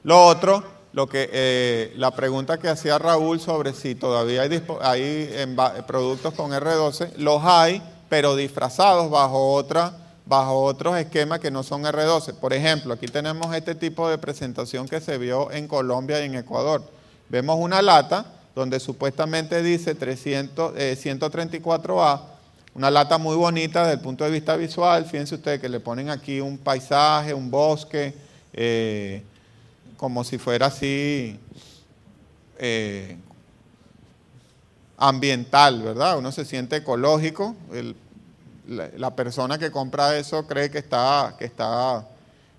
Lo otro, lo que, eh, la pregunta que hacía Raúl sobre si todavía hay, hay productos con R12, los hay, pero disfrazados bajo otra bajo otros esquemas que no son R12. Por ejemplo, aquí tenemos este tipo de presentación que se vio en Colombia y en Ecuador. Vemos una lata donde supuestamente dice 300, 134A, eh, una lata muy bonita desde el punto de vista visual. Fíjense ustedes que le ponen aquí un paisaje, un bosque, eh, como si fuera así eh, ambiental, ¿verdad? Uno se siente ecológico. El, la, persona que compra eso cree que está, que está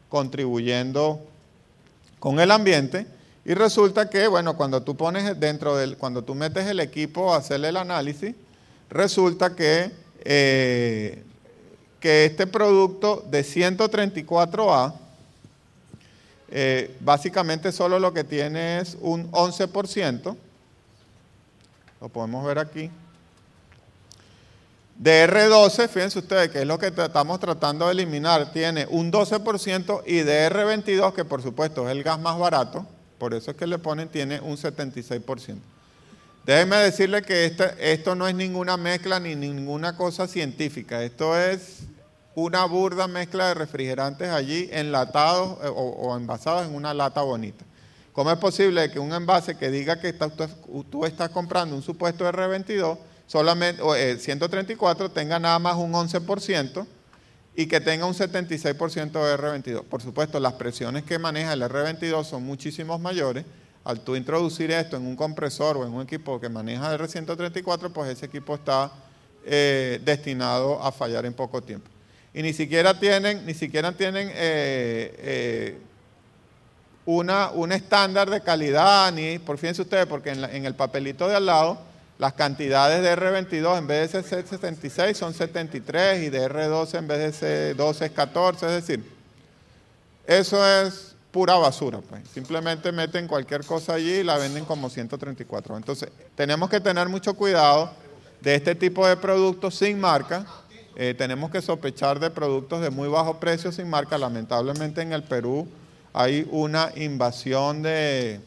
contribuyendo con el ambiente. Y resulta que, bueno, cuando tú pones dentro del, cuando tú metes el equipo a hacerle el análisis, resulta que, eh, que este producto de 134A, eh, básicamente solo lo que tiene es un 11%, lo podemos ver aquí, de R12, fíjense ustedes que es lo que estamos tratando de eliminar, tiene un 12% y de R22, que por supuesto es el gas más barato, por eso es que le ponen, tiene un 76%. Déjenme decirles que esto, esto no es ninguna mezcla ni ninguna cosa científica, esto es una burda mezcla de refrigerantes allí enlatados eh, o, envasados en una lata bonita. ¿Cómo es posible que un envase que diga que está, tú, tú estás comprando un supuesto R22 solamente, o, 134 eh, tenga nada más un 11% y que tenga un 76% de R22. Por supuesto, las presiones que maneja el R22 son muchísimos mayores. Al tú introducir esto en un compresor o en un equipo que maneja R134, pues ese equipo está eh, destinado a fallar en poco tiempo. Y ni siquiera tienen, ni siquiera tienen eh, una, un estándar de calidad, ni, por fíjense ustedes, porque en el papelito de al lado las cantidades de R22 en vez de c 76 son 73 y de R12 en vez de c 12 es 14, es decir, eso es pura basura. Pues. Simplemente meten cualquier cosa allí y la venden como 134. Entonces, tenemos que tener mucho cuidado de este tipo de productos sin marca. Eh, tenemos que sospechar de productos de muy bajo precio sin marca. Lamentablemente en el Perú hay una invasión de,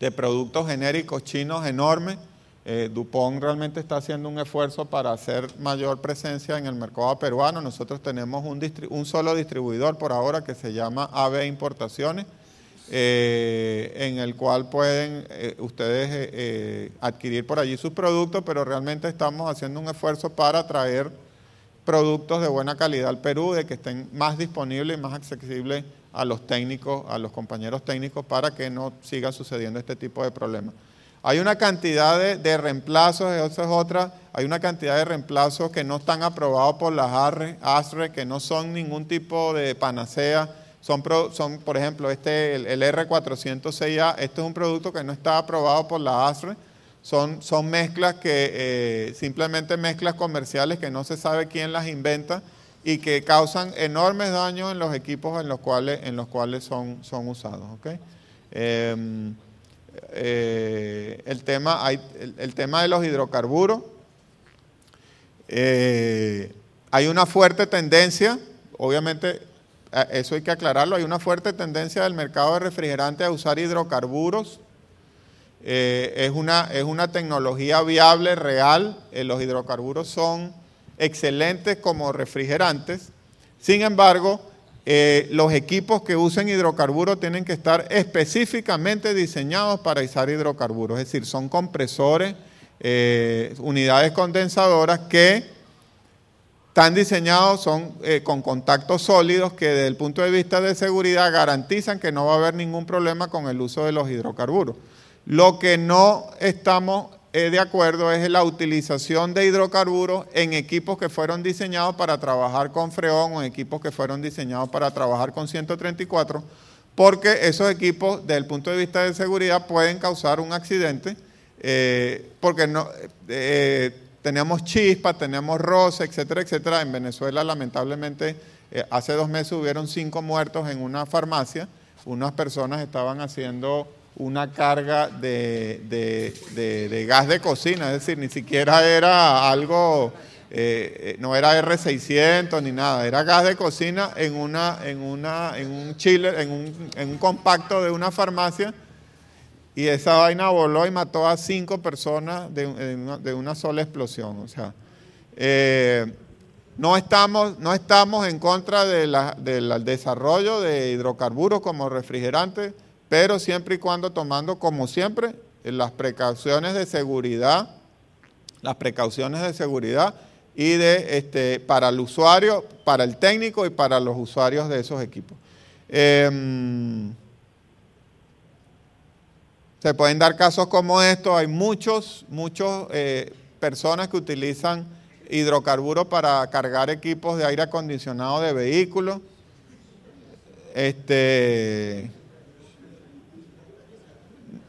de productos genéricos chinos enormes. Eh, Dupont realmente está haciendo un esfuerzo para hacer mayor presencia en el mercado peruano. Nosotros tenemos un, solo distribuidor por ahora que se llama AB Importaciones, eh, en el cual pueden eh, ustedes adquirir por allí sus productos, pero realmente estamos haciendo un esfuerzo para traer productos de buena calidad al Perú, de que estén más disponibles y más accesibles a los técnicos, a los compañeros técnicos, para que no siga sucediendo este tipo de problemas. Hay una cantidad de, reemplazos, eso es otra. Hay una cantidad de reemplazos que no están aprobados por las ASRE, que no son ningún tipo de panacea. Son, son por ejemplo, este, el, R406A, este es un producto que no está aprobado por la ASRE. Son, son mezclas que eh, simplemente mezclas comerciales que no se sabe quién las inventa y que causan enormes daños en los equipos en los cuales, en los cuales son, son usados. Ok. Em, eh, el, tema, el, tema de los hidrocarburos. Eh, hay una fuerte tendencia, obviamente eso hay que aclararlo, hay una fuerte tendencia del mercado de refrigerantes a usar hidrocarburos. Eh, es, una, es una tecnología viable, real. los hidrocarburos son excelentes como refrigerantes. Sin embargo, eh, los equipos que usen hidrocarburos tienen que estar específicamente diseñados para usar hidrocarburos, es decir, son compresores, eh, unidades condensadoras que están diseñados, son eh, con contactos sólidos que desde el punto de vista de seguridad garantizan que no va a haber ningún problema con el uso de los hidrocarburos. Lo que no estamos eh, de acuerdo es la utilización de hidrocarburos en equipos que fueron diseñados para trabajar con freón o en equipos que fueron diseñados para trabajar con 134, porque esos equipos, desde el punto de vista de seguridad, pueden causar un accidente, eh, porque no, eh, tenemos chispas, tenemos roce, etcétera, etcétera. En Venezuela, lamentablemente, hace dos meses hubieron cinco muertos en una farmacia. Unas personas estaban haciendo una carga de, de, gas de cocina, es decir, ni siquiera era algo, eh, eh, no era R600 ni nada, era gas de cocina en, una, en, una, en un chiller, en un, en un compacto de una farmacia y esa vaina voló y mató a cinco personas de, una, sola explosión. O sea, eh, no estamos, no estamos en contra del desarrollo de hidrocarburos como refrigerantes pero siempre y cuando tomando, como siempre, las precauciones de seguridad, las precauciones de seguridad y de este, para el usuario, para el técnico y para los usuarios de esos equipos. Em, se pueden dar casos como estos, hay muchos, muchos eh, personas que utilizan hidrocarburos para cargar equipos de aire acondicionado de vehículos. Este,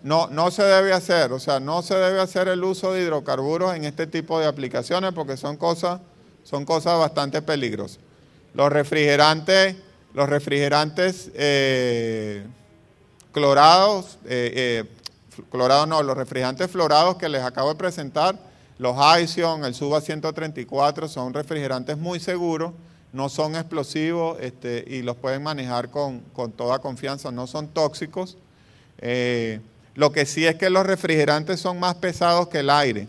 no, no se debe hacer, o sea, no se debe hacer el uso de hidrocarburos en este tipo de aplicaciones porque son cosas, son cosas bastante peligrosas. Los refrigerantes, los refrigerantes eh, clorados, eh, eh, clorados no, los refrigerantes florados que les acabo de presentar, los ICON, el Suba 134, son refrigerantes muy seguros, no son explosivos este, y los pueden manejar con, con toda confianza, no son tóxicos. Lo que sí es que los refrigerantes son más pesados que el aire.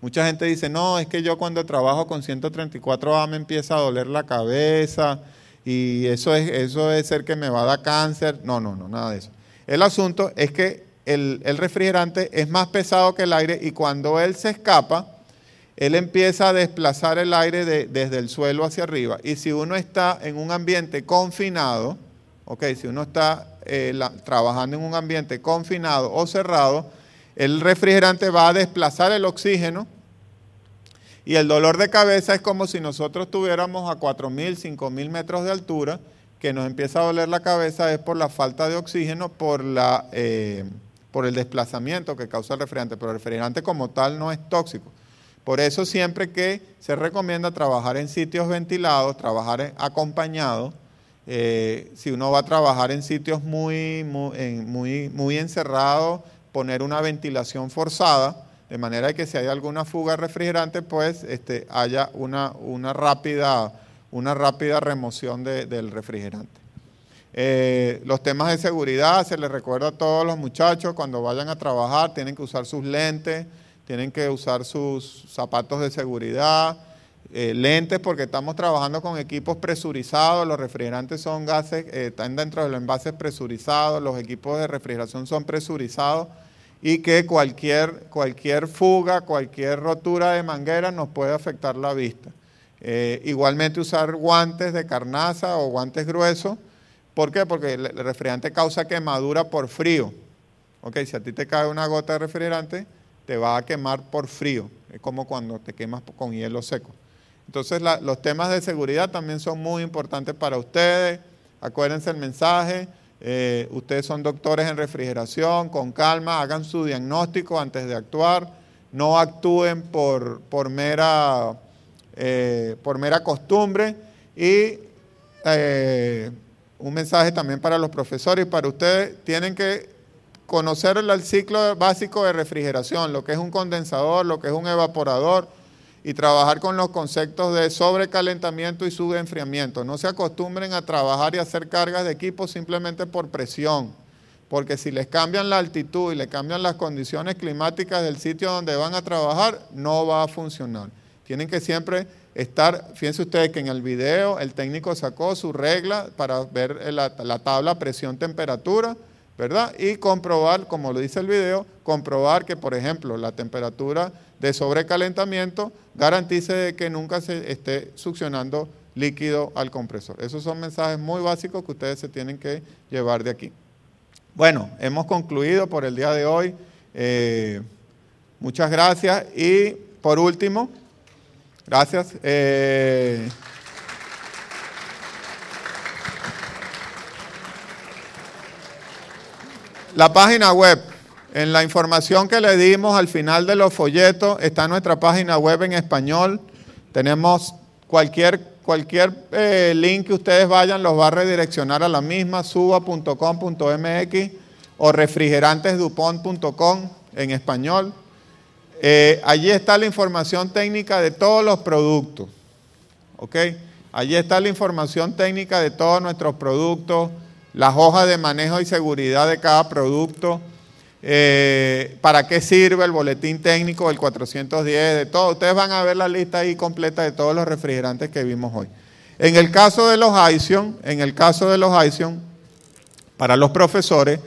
Mucha gente dice, no, es que yo cuando trabajo con 134 A me empieza a doler la cabeza y eso es, eso es ser que me va a dar cáncer. No, no, no, nada de eso. El asunto es que el, refrigerante es más pesado que el aire y cuando él se escapa, él empieza a desplazar el aire desde el suelo hacia arriba. Y si uno está en un ambiente confinado, ok, si uno está eh, trabajando en un ambiente confinado o cerrado, el refrigerante va a desplazar el oxígeno y el dolor de cabeza es como si nosotros estuviéramos a 4.000, 5.000 metros de altura, que nos empieza a doler la cabeza es por la falta de oxígeno, por, la, eh, por el desplazamiento que causa el refrigerante, pero el refrigerante como tal no es tóxico. Por eso siempre que se recomienda trabajar en sitios ventilados, trabajar acompañado, eh, si uno va a trabajar en sitios muy, encerrados, poner una ventilación forzada, de manera que si hay alguna fuga de refrigerante, pues este, haya una, una, rápida, remoción del refrigerante. Eh, los temas de seguridad, se les recuerda a todos los muchachos cuando vayan a trabajar, tienen que usar sus lentes, tienen que usar sus zapatos de seguridad, eh, lentes porque estamos trabajando con equipos presurizados, los refrigerantes son gases, eh, están dentro de los envases presurizados, los equipos de refrigeración son presurizados y que cualquier, cualquier fuga, cualquier rotura de manguera nos puede afectar la vista. Eh, igualmente usar guantes de carnaza o guantes gruesos. ¿Por qué? Porque el refrigerante causa quemadura por frío. Ok, si a ti te cae una gota de refrigerante, te va a quemar por frío. Es como cuando te quemas con hielo seco. Entonces los temas de seguridad también son muy importantes para ustedes. Acuérdense el mensaje. Eh, ustedes son doctores en refrigeración, con calma, hagan su diagnóstico antes de actuar. No actúen por, mera, eh, por mera costumbre. Y eh, un mensaje también para los profesores para ustedes. Tienen que conocer el ciclo básico de refrigeración, lo que es un condensador, lo que es un evaporador y trabajar con los conceptos de sobrecalentamiento y subenfriamiento. No se acostumbren a trabajar y hacer cargas de equipo simplemente por presión, porque si les cambian la altitud y les cambian las condiciones climáticas del sitio donde van a trabajar, no va a funcionar. Tienen que siempre estar, fíjense ustedes que en el video el técnico sacó su regla para ver la, la tabla presión-temperatura ¿verdad? Y comprobar, como lo dice el video, comprobar que, por ejemplo, la temperatura de sobrecalentamiento garantice de que nunca se esté succionando líquido al compresor. Esos son mensajes muy básicos que ustedes se tienen que llevar de aquí. Bueno, hemos concluido por el día de hoy. Eh, muchas gracias. Y por último, gracias. Eh, La página web. En la información que le dimos al final de los folletos está nuestra página web en español. Tenemos cualquier, cualquier eh, link que ustedes vayan, los va a redireccionar a la misma, suba.com.mx o refrigerantesdupont.com en español. Eh, allí está la información técnica de todos los productos. Allí está la información técnica de todos nuestros productos las hojas de manejo y seguridad de cada producto, eh, para qué sirve el boletín técnico el 410, de todo. Ustedes van a ver la lista ahí completa de todos los refrigerantes que vimos hoy. En el caso de los ICON, en el caso de los para los profesores,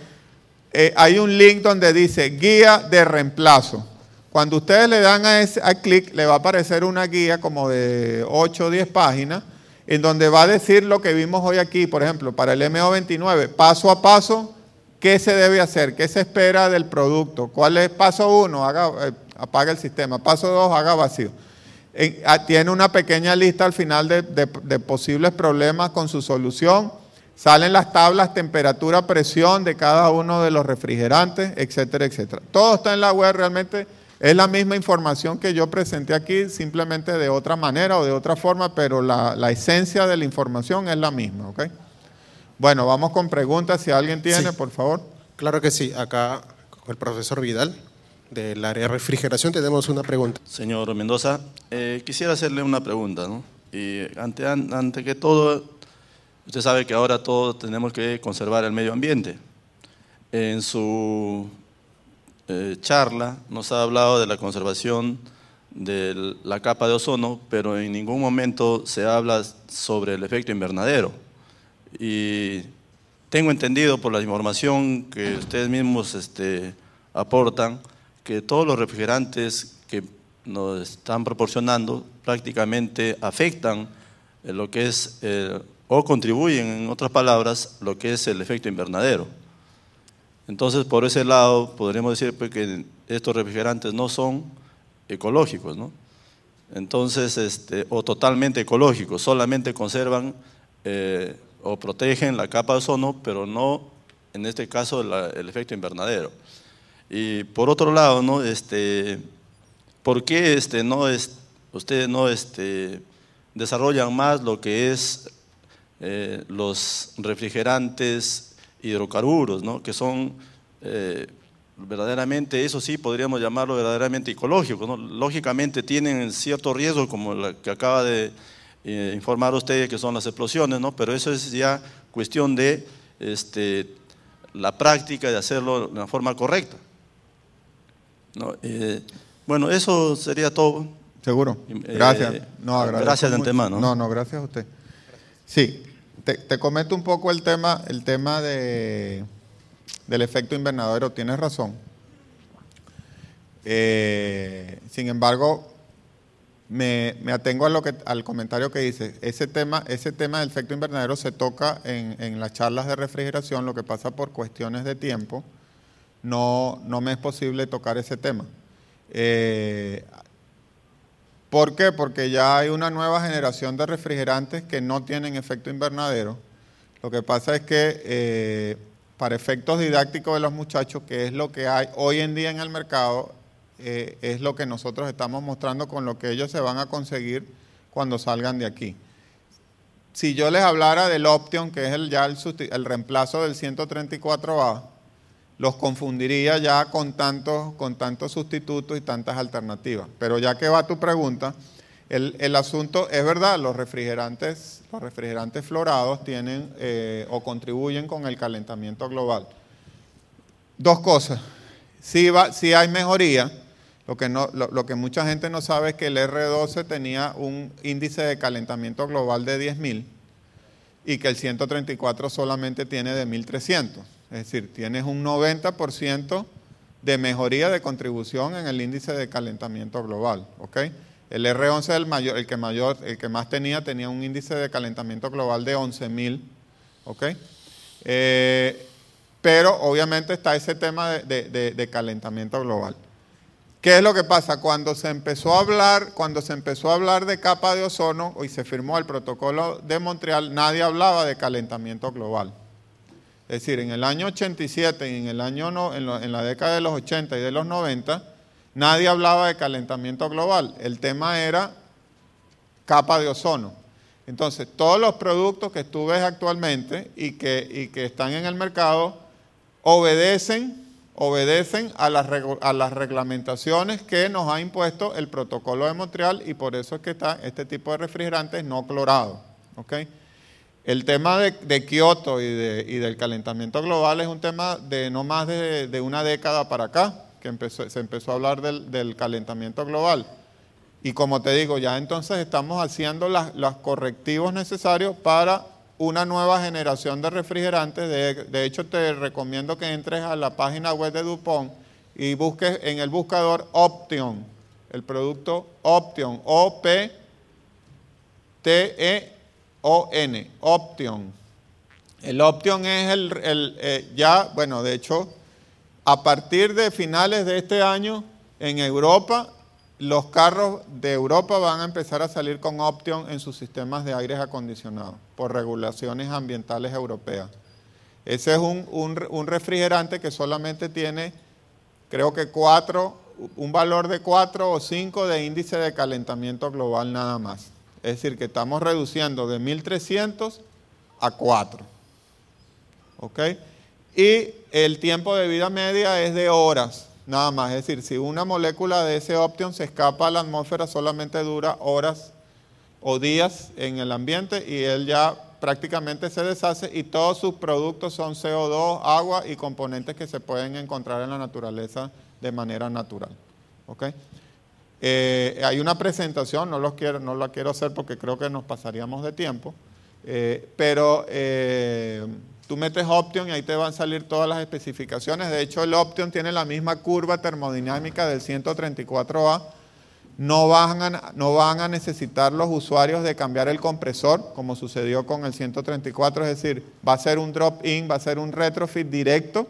eh, hay un link donde dice guía de reemplazo. Cuando ustedes le dan a, ese, a clic, le va a aparecer una guía como de 8 o 10 páginas en donde va a decir lo que vimos hoy aquí, por ejemplo, para el MO29, paso a paso, qué se debe hacer, qué se espera del producto, cuál es paso 1, eh, apaga el sistema, paso 2, haga vacío. Ah, tiene una pequeña lista al final de, de posibles problemas con su solución, salen las tablas, temperatura, presión de cada uno de los refrigerantes, etcétera, etcétera. Todo está en la web realmente es la misma información que yo presenté aquí, simplemente de otra manera o de otra forma, pero la, esencia de la información es la misma, ¿ok? Bueno, vamos con preguntas, si alguien tiene, por favor. Claro que sí, acá el profesor Vidal del área de refrigeración tenemos una pregunta. Señor Mendoza, eh, quisiera hacerle una pregunta, Y ante, ante que todo, usted sabe que ahora todos tenemos que conservar el medio ambiente. En su eh, charla nos ha hablado de la conservación de la capa de ozono, pero en ningún momento se habla sobre el efecto invernadero. Y tengo entendido por la información que ustedes mismos este, aportan que todos los refrigerantes que nos están proporcionando prácticamente afectan eh, lo que es, eh, o contribuyen, en otras palabras, lo que es el efecto invernadero. Entonces, por ese lado, podríamos decir pues, que estos refrigerantes no son ecológicos, ¿no? Entonces, este, o totalmente ecológicos, solamente conservan eh, o protegen la capa de ozono, pero no, en este caso, el efecto invernadero. Y por otro lado, ¿no? Este, ¿por qué este, no, es, ustedes no este, desarrollan más lo que es eh, los refrigerantes hidrocarburos, ¿no? que son eh, verdaderamente, eso sí podríamos llamarlo verdaderamente ecológico. Lógicamente tienen cierto riesgo, como la que acaba de eh, informar usted, que son las explosiones, ¿no? pero eso es ya cuestión de este, la práctica, de hacerlo de la forma correcta. Eh, bueno, eso sería todo. Seguro. Gracias. no, gracias de antemano. No, no, gracias a usted. Sí, te, comento un poco el tema, el tema de, del efecto invernadero, tienes razón. Eh, sin embargo, me, atengo a lo que, al comentario que dices, Ese tema, ese tema del efecto invernadero se toca en, las charlas de refrigeración, lo que pasa por cuestiones de tiempo, no, no me es posible tocar ese tema. Eh, ¿Por qué? Porque ya hay una nueva generación de refrigerantes que no tienen efecto invernadero. Lo que pasa es que eh, para efectos didácticos de los muchachos, que es lo que hay hoy en día en el mercado, eh, es lo que nosotros estamos mostrando con lo que ellos se van a conseguir cuando salgan de aquí. Si yo les hablara del Option, que es el, ya el reemplazo del 134A, los confundiría ya con tantos, con tantos sustitutos y tantas alternativas. Pero ya que va tu pregunta, el, asunto es verdad, los refrigerantes, los refrigerantes florados tienen eh, o contribuyen con el calentamiento global. Dos cosas. Si, si hay mejoría, lo que, lo que mucha gente no sabe es que el R12 tenía un índice de calentamiento global de 10.000 y que el 134 solamente tiene de 1.300. Es decir, tienes un 90% de mejoría de contribución en el índice de calentamiento global. ¿ok? El R11, el, mayor, el, que mayor, el que más tenía, tenía un índice de calentamiento global de 11.000. ¿ok? Eh, pero obviamente está ese tema de, de, calentamiento global. ¿Qué es lo que pasa? Cuando se empezó a hablar, cuando se empezó a hablar de capa de ozono y se firmó el protocolo de Montreal, nadie hablaba de calentamiento global. Es decir, en el año 87 y en, el año en, la década de los 80 y de los 90, nadie hablaba de calentamiento global. El tema era capa de ozono. Entonces, todos los productos que tú ves actualmente y que, que están en el mercado obedecen, obedecen a, las, reglamentaciones que nos ha impuesto el protocolo de Montreal y por eso es que está este tipo de refrigerantes no clorados. ¿ok?, el tema de, Kioto y, del calentamiento global es un tema de no más de, una década para acá, que se empezó a hablar del, calentamiento global. Y como te digo, ya entonces estamos haciendo los correctivos necesarios para una nueva generación de refrigerantes. de hecho, te recomiendo que entres a la página web de DuPont y busques en el buscador Option, el producto Option, O-P-T-E ON, Option. El Option es el, eh, ya, bueno, de hecho, a partir de finales de este año, en Europa, los carros de Europa van a empezar a salir con Option en sus sistemas de aires acondicionados por regulaciones ambientales europeas. Ese es un, refrigerante que solamente tiene, creo que cuatro, un valor de cuatro o cinco de índice de calentamiento global nada más. Es decir, que estamos reduciendo de 1.300 a 4. ¿Ok? Y el tiempo de vida media es de horas, nada más. Es decir, si una molécula de ese option se escapa a la atmósfera, solamente dura horas o días en el ambiente y él ya prácticamente se deshace y todos sus productos son CO2, agua y componentes que se pueden encontrar en la naturaleza de manera natural. ¿Ok? Eh, hay una presentación, no, los quiero, no la quiero hacer porque creo que nos pasaríamos de tiempo, eh, pero eh, tú metes Option y ahí te van a salir todas las especificaciones. De hecho, el Option tiene la misma curva termodinámica del 134A. No van, a, no van a necesitar los usuarios de cambiar el compresor, como sucedió con el 134, es decir, va a ser un drop-in, va a ser un retrofit directo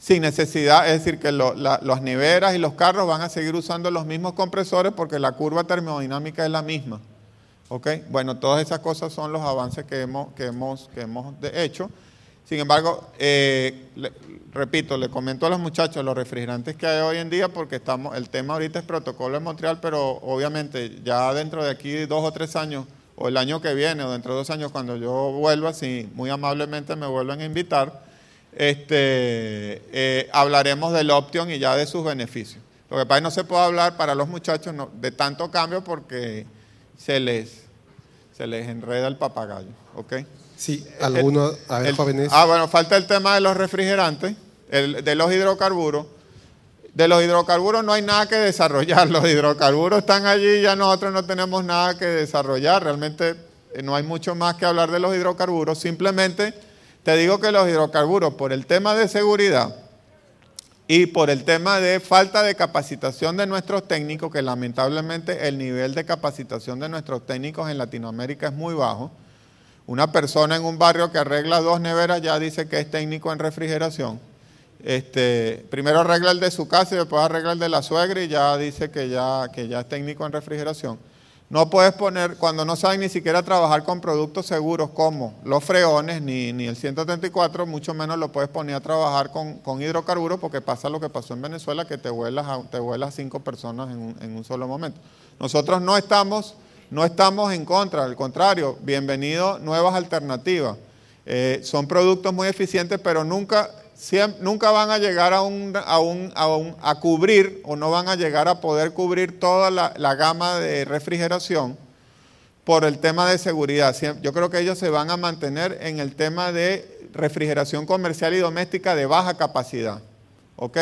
sin necesidad, es decir, que las neveras y los carros van a seguir usando los mismos compresores porque la curva termodinámica es la misma. Bueno, todas esas cosas son los avances que hemos, que hemos, que hemos hecho. Sin embargo, eh, repito, le comento a los muchachos los refrigerantes que hay hoy en día, porque estamos, el tema ahorita es protocolo en Montreal, pero obviamente ya dentro de aquí dos o tres años, o el año que viene, o dentro de dos años, cuando yo vuelva, si muy amablemente me vuelvan a invitar, este, eh, hablaremos del Option y ya de sus beneficios. Lo que pasa es que no se puede hablar para los muchachos de tanto cambio porque se les, se les enreda el papagayo. ¿ok? Sí, algunos Ah, bueno, falta el tema de los refrigerantes, el, de los hidrocarburos. De los hidrocarburos no hay nada que desarrollar. Los hidrocarburos están allí, y ya nosotros no tenemos nada que desarrollar. Realmente eh, no hay mucho más que hablar de los hidrocarburos. Simplemente te digo que los hidrocarburos, por el tema de seguridad y por el tema de falta de capacitación de nuestros técnicos, que lamentablemente el nivel de capacitación de nuestros técnicos en Latinoamérica es muy bajo. Una persona en un barrio que arregla dos neveras ya dice que es técnico en refrigeración. Este, primero arregla el de su casa y después arregla el de la suegra y ya dice que ya, que ya es técnico en refrigeración. No puedes poner, cuando no saben ni siquiera trabajar con productos seguros como los freones ni, el 134, mucho menos lo puedes poner a trabajar con, hidrocarburos porque pasa lo que pasó en Venezuela, que te vuelas te vuelas cinco personas en un, en un solo momento. Nosotros no estamos, no estamos en contra, al contrario, bienvenido nuevas alternativas. Eh, son productos muy eficientes, pero nunca nunca van a llegar a, un, a, cubrir o no van a llegar a poder cubrir toda la, gama de refrigeración por el tema de seguridad. yo creo que ellos se van a mantener en el tema de refrigeración comercial y doméstica de baja capacidad. ¿Ok?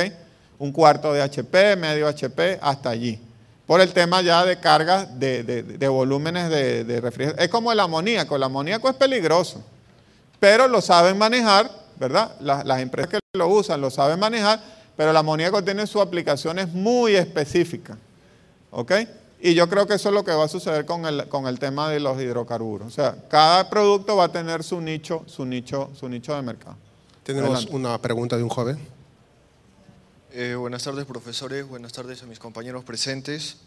Un cuarto de HP, medio HP, hasta allí por el tema ya de cargas de, volúmenes de, de refrigeración. Es como el amoníaco, el amoníaco es peligroso, pero lo saben manejar ¿verdad? Las, empresas que lo usan lo saben manejar, pero la amoníaco tiene su aplicación es muy específica. ¿Ok? Y yo creo que eso es lo que va a suceder con el, con el tema de los hidrocarburos. O sea, cada producto va a tener su nicho, su nicho, su nicho de mercado. Tenemos una pregunta de un joven. Eh, buenas tardes, profesores. Buenas tardes a mis compañeros presentes.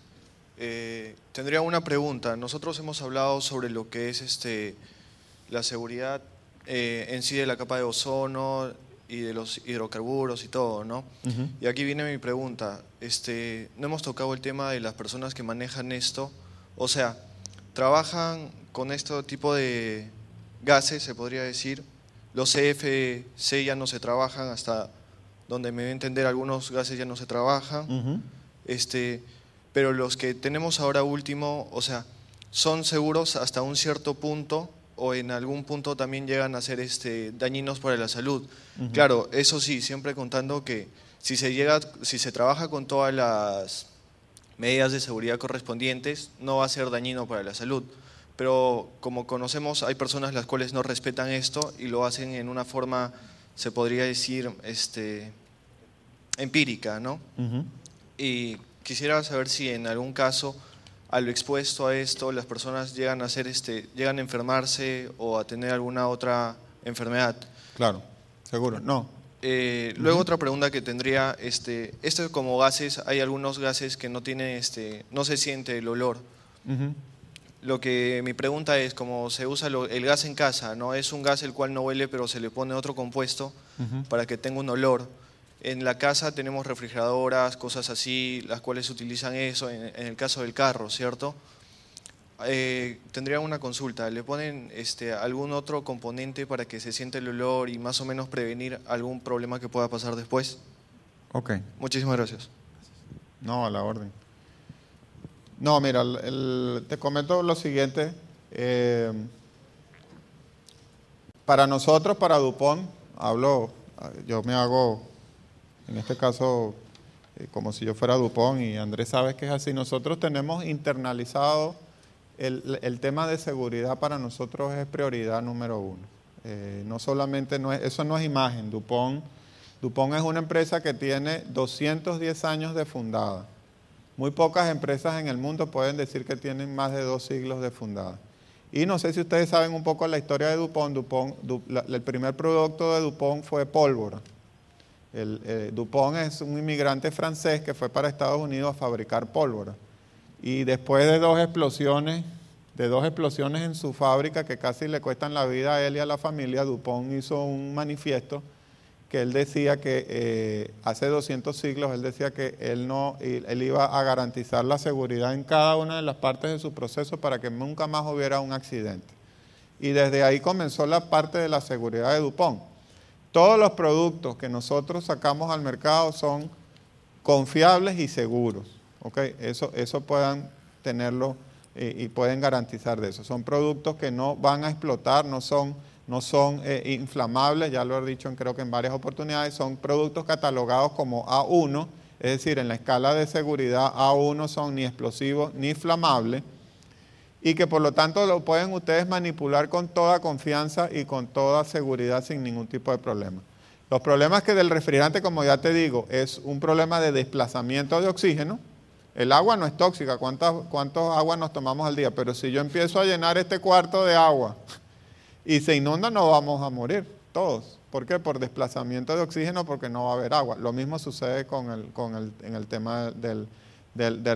Eh, tendría una pregunta. Nosotros hemos hablado sobre lo que es este, la seguridad eh, en sí de la capa de ozono y de los hidrocarburos y todo, ¿no? Y aquí viene mi pregunta. Este, no hemos tocado el tema de las personas que manejan esto. O sea, trabajan con este tipo de gases, se podría decir. Los CFC e ya no se trabajan hasta donde me voy a entender, algunos gases ya no se trabajan. este, pero los que tenemos ahora último, o sea, son seguros hasta un cierto punto, o en algún punto también llegan a ser este, dañinos para la salud. Claro, eso sí, siempre contando que si se, llega, si se trabaja con todas las medidas de seguridad correspondientes, no va a ser dañino para la salud. Pero como conocemos, hay personas las cuales no respetan esto y lo hacen en una forma, se podría decir, este, empírica, ¿no? Y quisiera saber si en algún caso a lo expuesto a esto, las personas llegan a, ser este, llegan a enfermarse o a tener alguna otra enfermedad. Claro, seguro, no. Eh, luego otra pregunta que tendría, este, como gases, hay algunos gases que no tienen, este, no se siente el olor. Lo que mi pregunta es, como se usa el gas en casa, ¿no? Es un gas el cual no huele, pero se le pone otro compuesto para que tenga un olor. En la casa tenemos refrigeradoras, cosas así, las cuales utilizan eso en, el caso del carro, ¿cierto? Eh, tendría una consulta. ¿Le ponen este, algún otro componente para que se siente el olor y más o menos prevenir algún problema que pueda pasar después? Ok. Muchísimas gracias. No, a la orden. No, mira, te comento lo siguiente. Eh, para nosotros, para Dupont, hablo, yo me hago en este caso, eh, como si yo fuera Dupont y Andrés sabes que es así, nosotros tenemos internalizado el, tema de seguridad para nosotros es prioridad número uno. Eh, no solamente, no eso no es imagen, Dupont, Dupont es una empresa que tiene 210 años de fundada. Muy pocas empresas en el mundo pueden decir que tienen más de dos siglos de fundada. Y no sé si ustedes saben un poco la historia de Dupont. Dupont el primer producto de Dupont fue pólvora. Eh, Dupont es un inmigrante francés que fue para Estados Unidos a fabricar pólvora. Y después de dos explosiones, de dos explosiones en su fábrica que casi le cuestan la vida a él y a la familia, Dupont hizo un manifiesto que él decía que eh, hace 200 siglos, él decía que él, no, él iba a garantizar la seguridad en cada una de las partes de su proceso para que nunca más hubiera un accidente. Y desde ahí comenzó la parte de la seguridad de Dupont todos los productos que nosotros sacamos al mercado son confiables y seguros. Eso, puedan tenerlo eh, y pueden garantizar de eso. Son productos que no van a explotar, no son, eh, inflamables, ya lo he dicho creo que en varias oportunidades, son productos catalogados como A1, es decir, en la escala de seguridad A1 son ni explosivos ni inflamables y que por lo tanto lo pueden ustedes manipular con toda confianza y con toda seguridad sin ningún tipo de problema. Los problemas que del refrigerante, como ya te digo, es un problema de desplazamiento de oxígeno. El agua no es tóxica, ¿cuántas, cuántos aguas nos tomamos al día? Pero si yo empiezo a llenar este cuarto de agua y se inunda, no vamos a morir, todos. ¿Por qué? Por desplazamiento de oxígeno, porque no va a haber agua. Lo mismo sucede con el, con el, en el tema del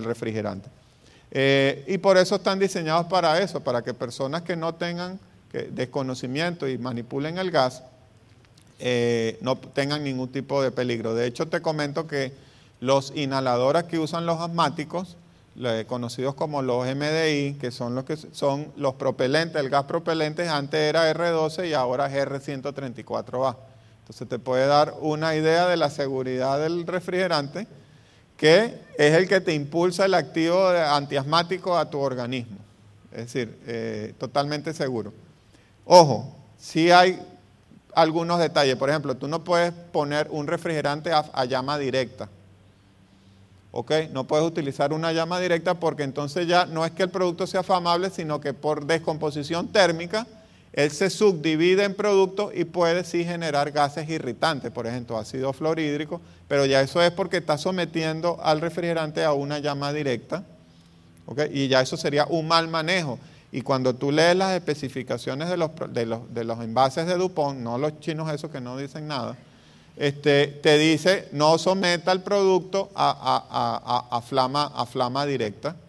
refrigerante. Eh, y por eso están diseñados para eso, para que personas que no tengan desconocimiento y manipulen el gas, eh, no tengan ningún tipo de peligro. De hecho, te comento que los inhaladores que usan los asmáticos, conocidos como los MDI, que son los que son los propelentes, el gas propelente antes era R12 y ahora es R134A. Entonces te puede dar una idea de la seguridad del refrigerante que es el que te impulsa el activo antiasmático a tu organismo. Es decir, eh, totalmente seguro. Ojo, si hay algunos detalles. Por ejemplo, tú no puedes poner un refrigerante a, llama directa. ¿ok? No puedes utilizar una llama directa porque entonces ya no es que el producto sea afamable, sino que por descomposición térmica él se subdivide en productos y puede sí generar gases irritantes, por ejemplo, ácido fluorhídrico, pero ya eso es porque está sometiendo al refrigerante a una llama directa, y ya eso sería un mal manejo. Y cuando tú lees las especificaciones de los, envases de Dupont, no los chinos esos que no dicen nada, este, te dice no someta el producto a, a, a flama, a flama directa.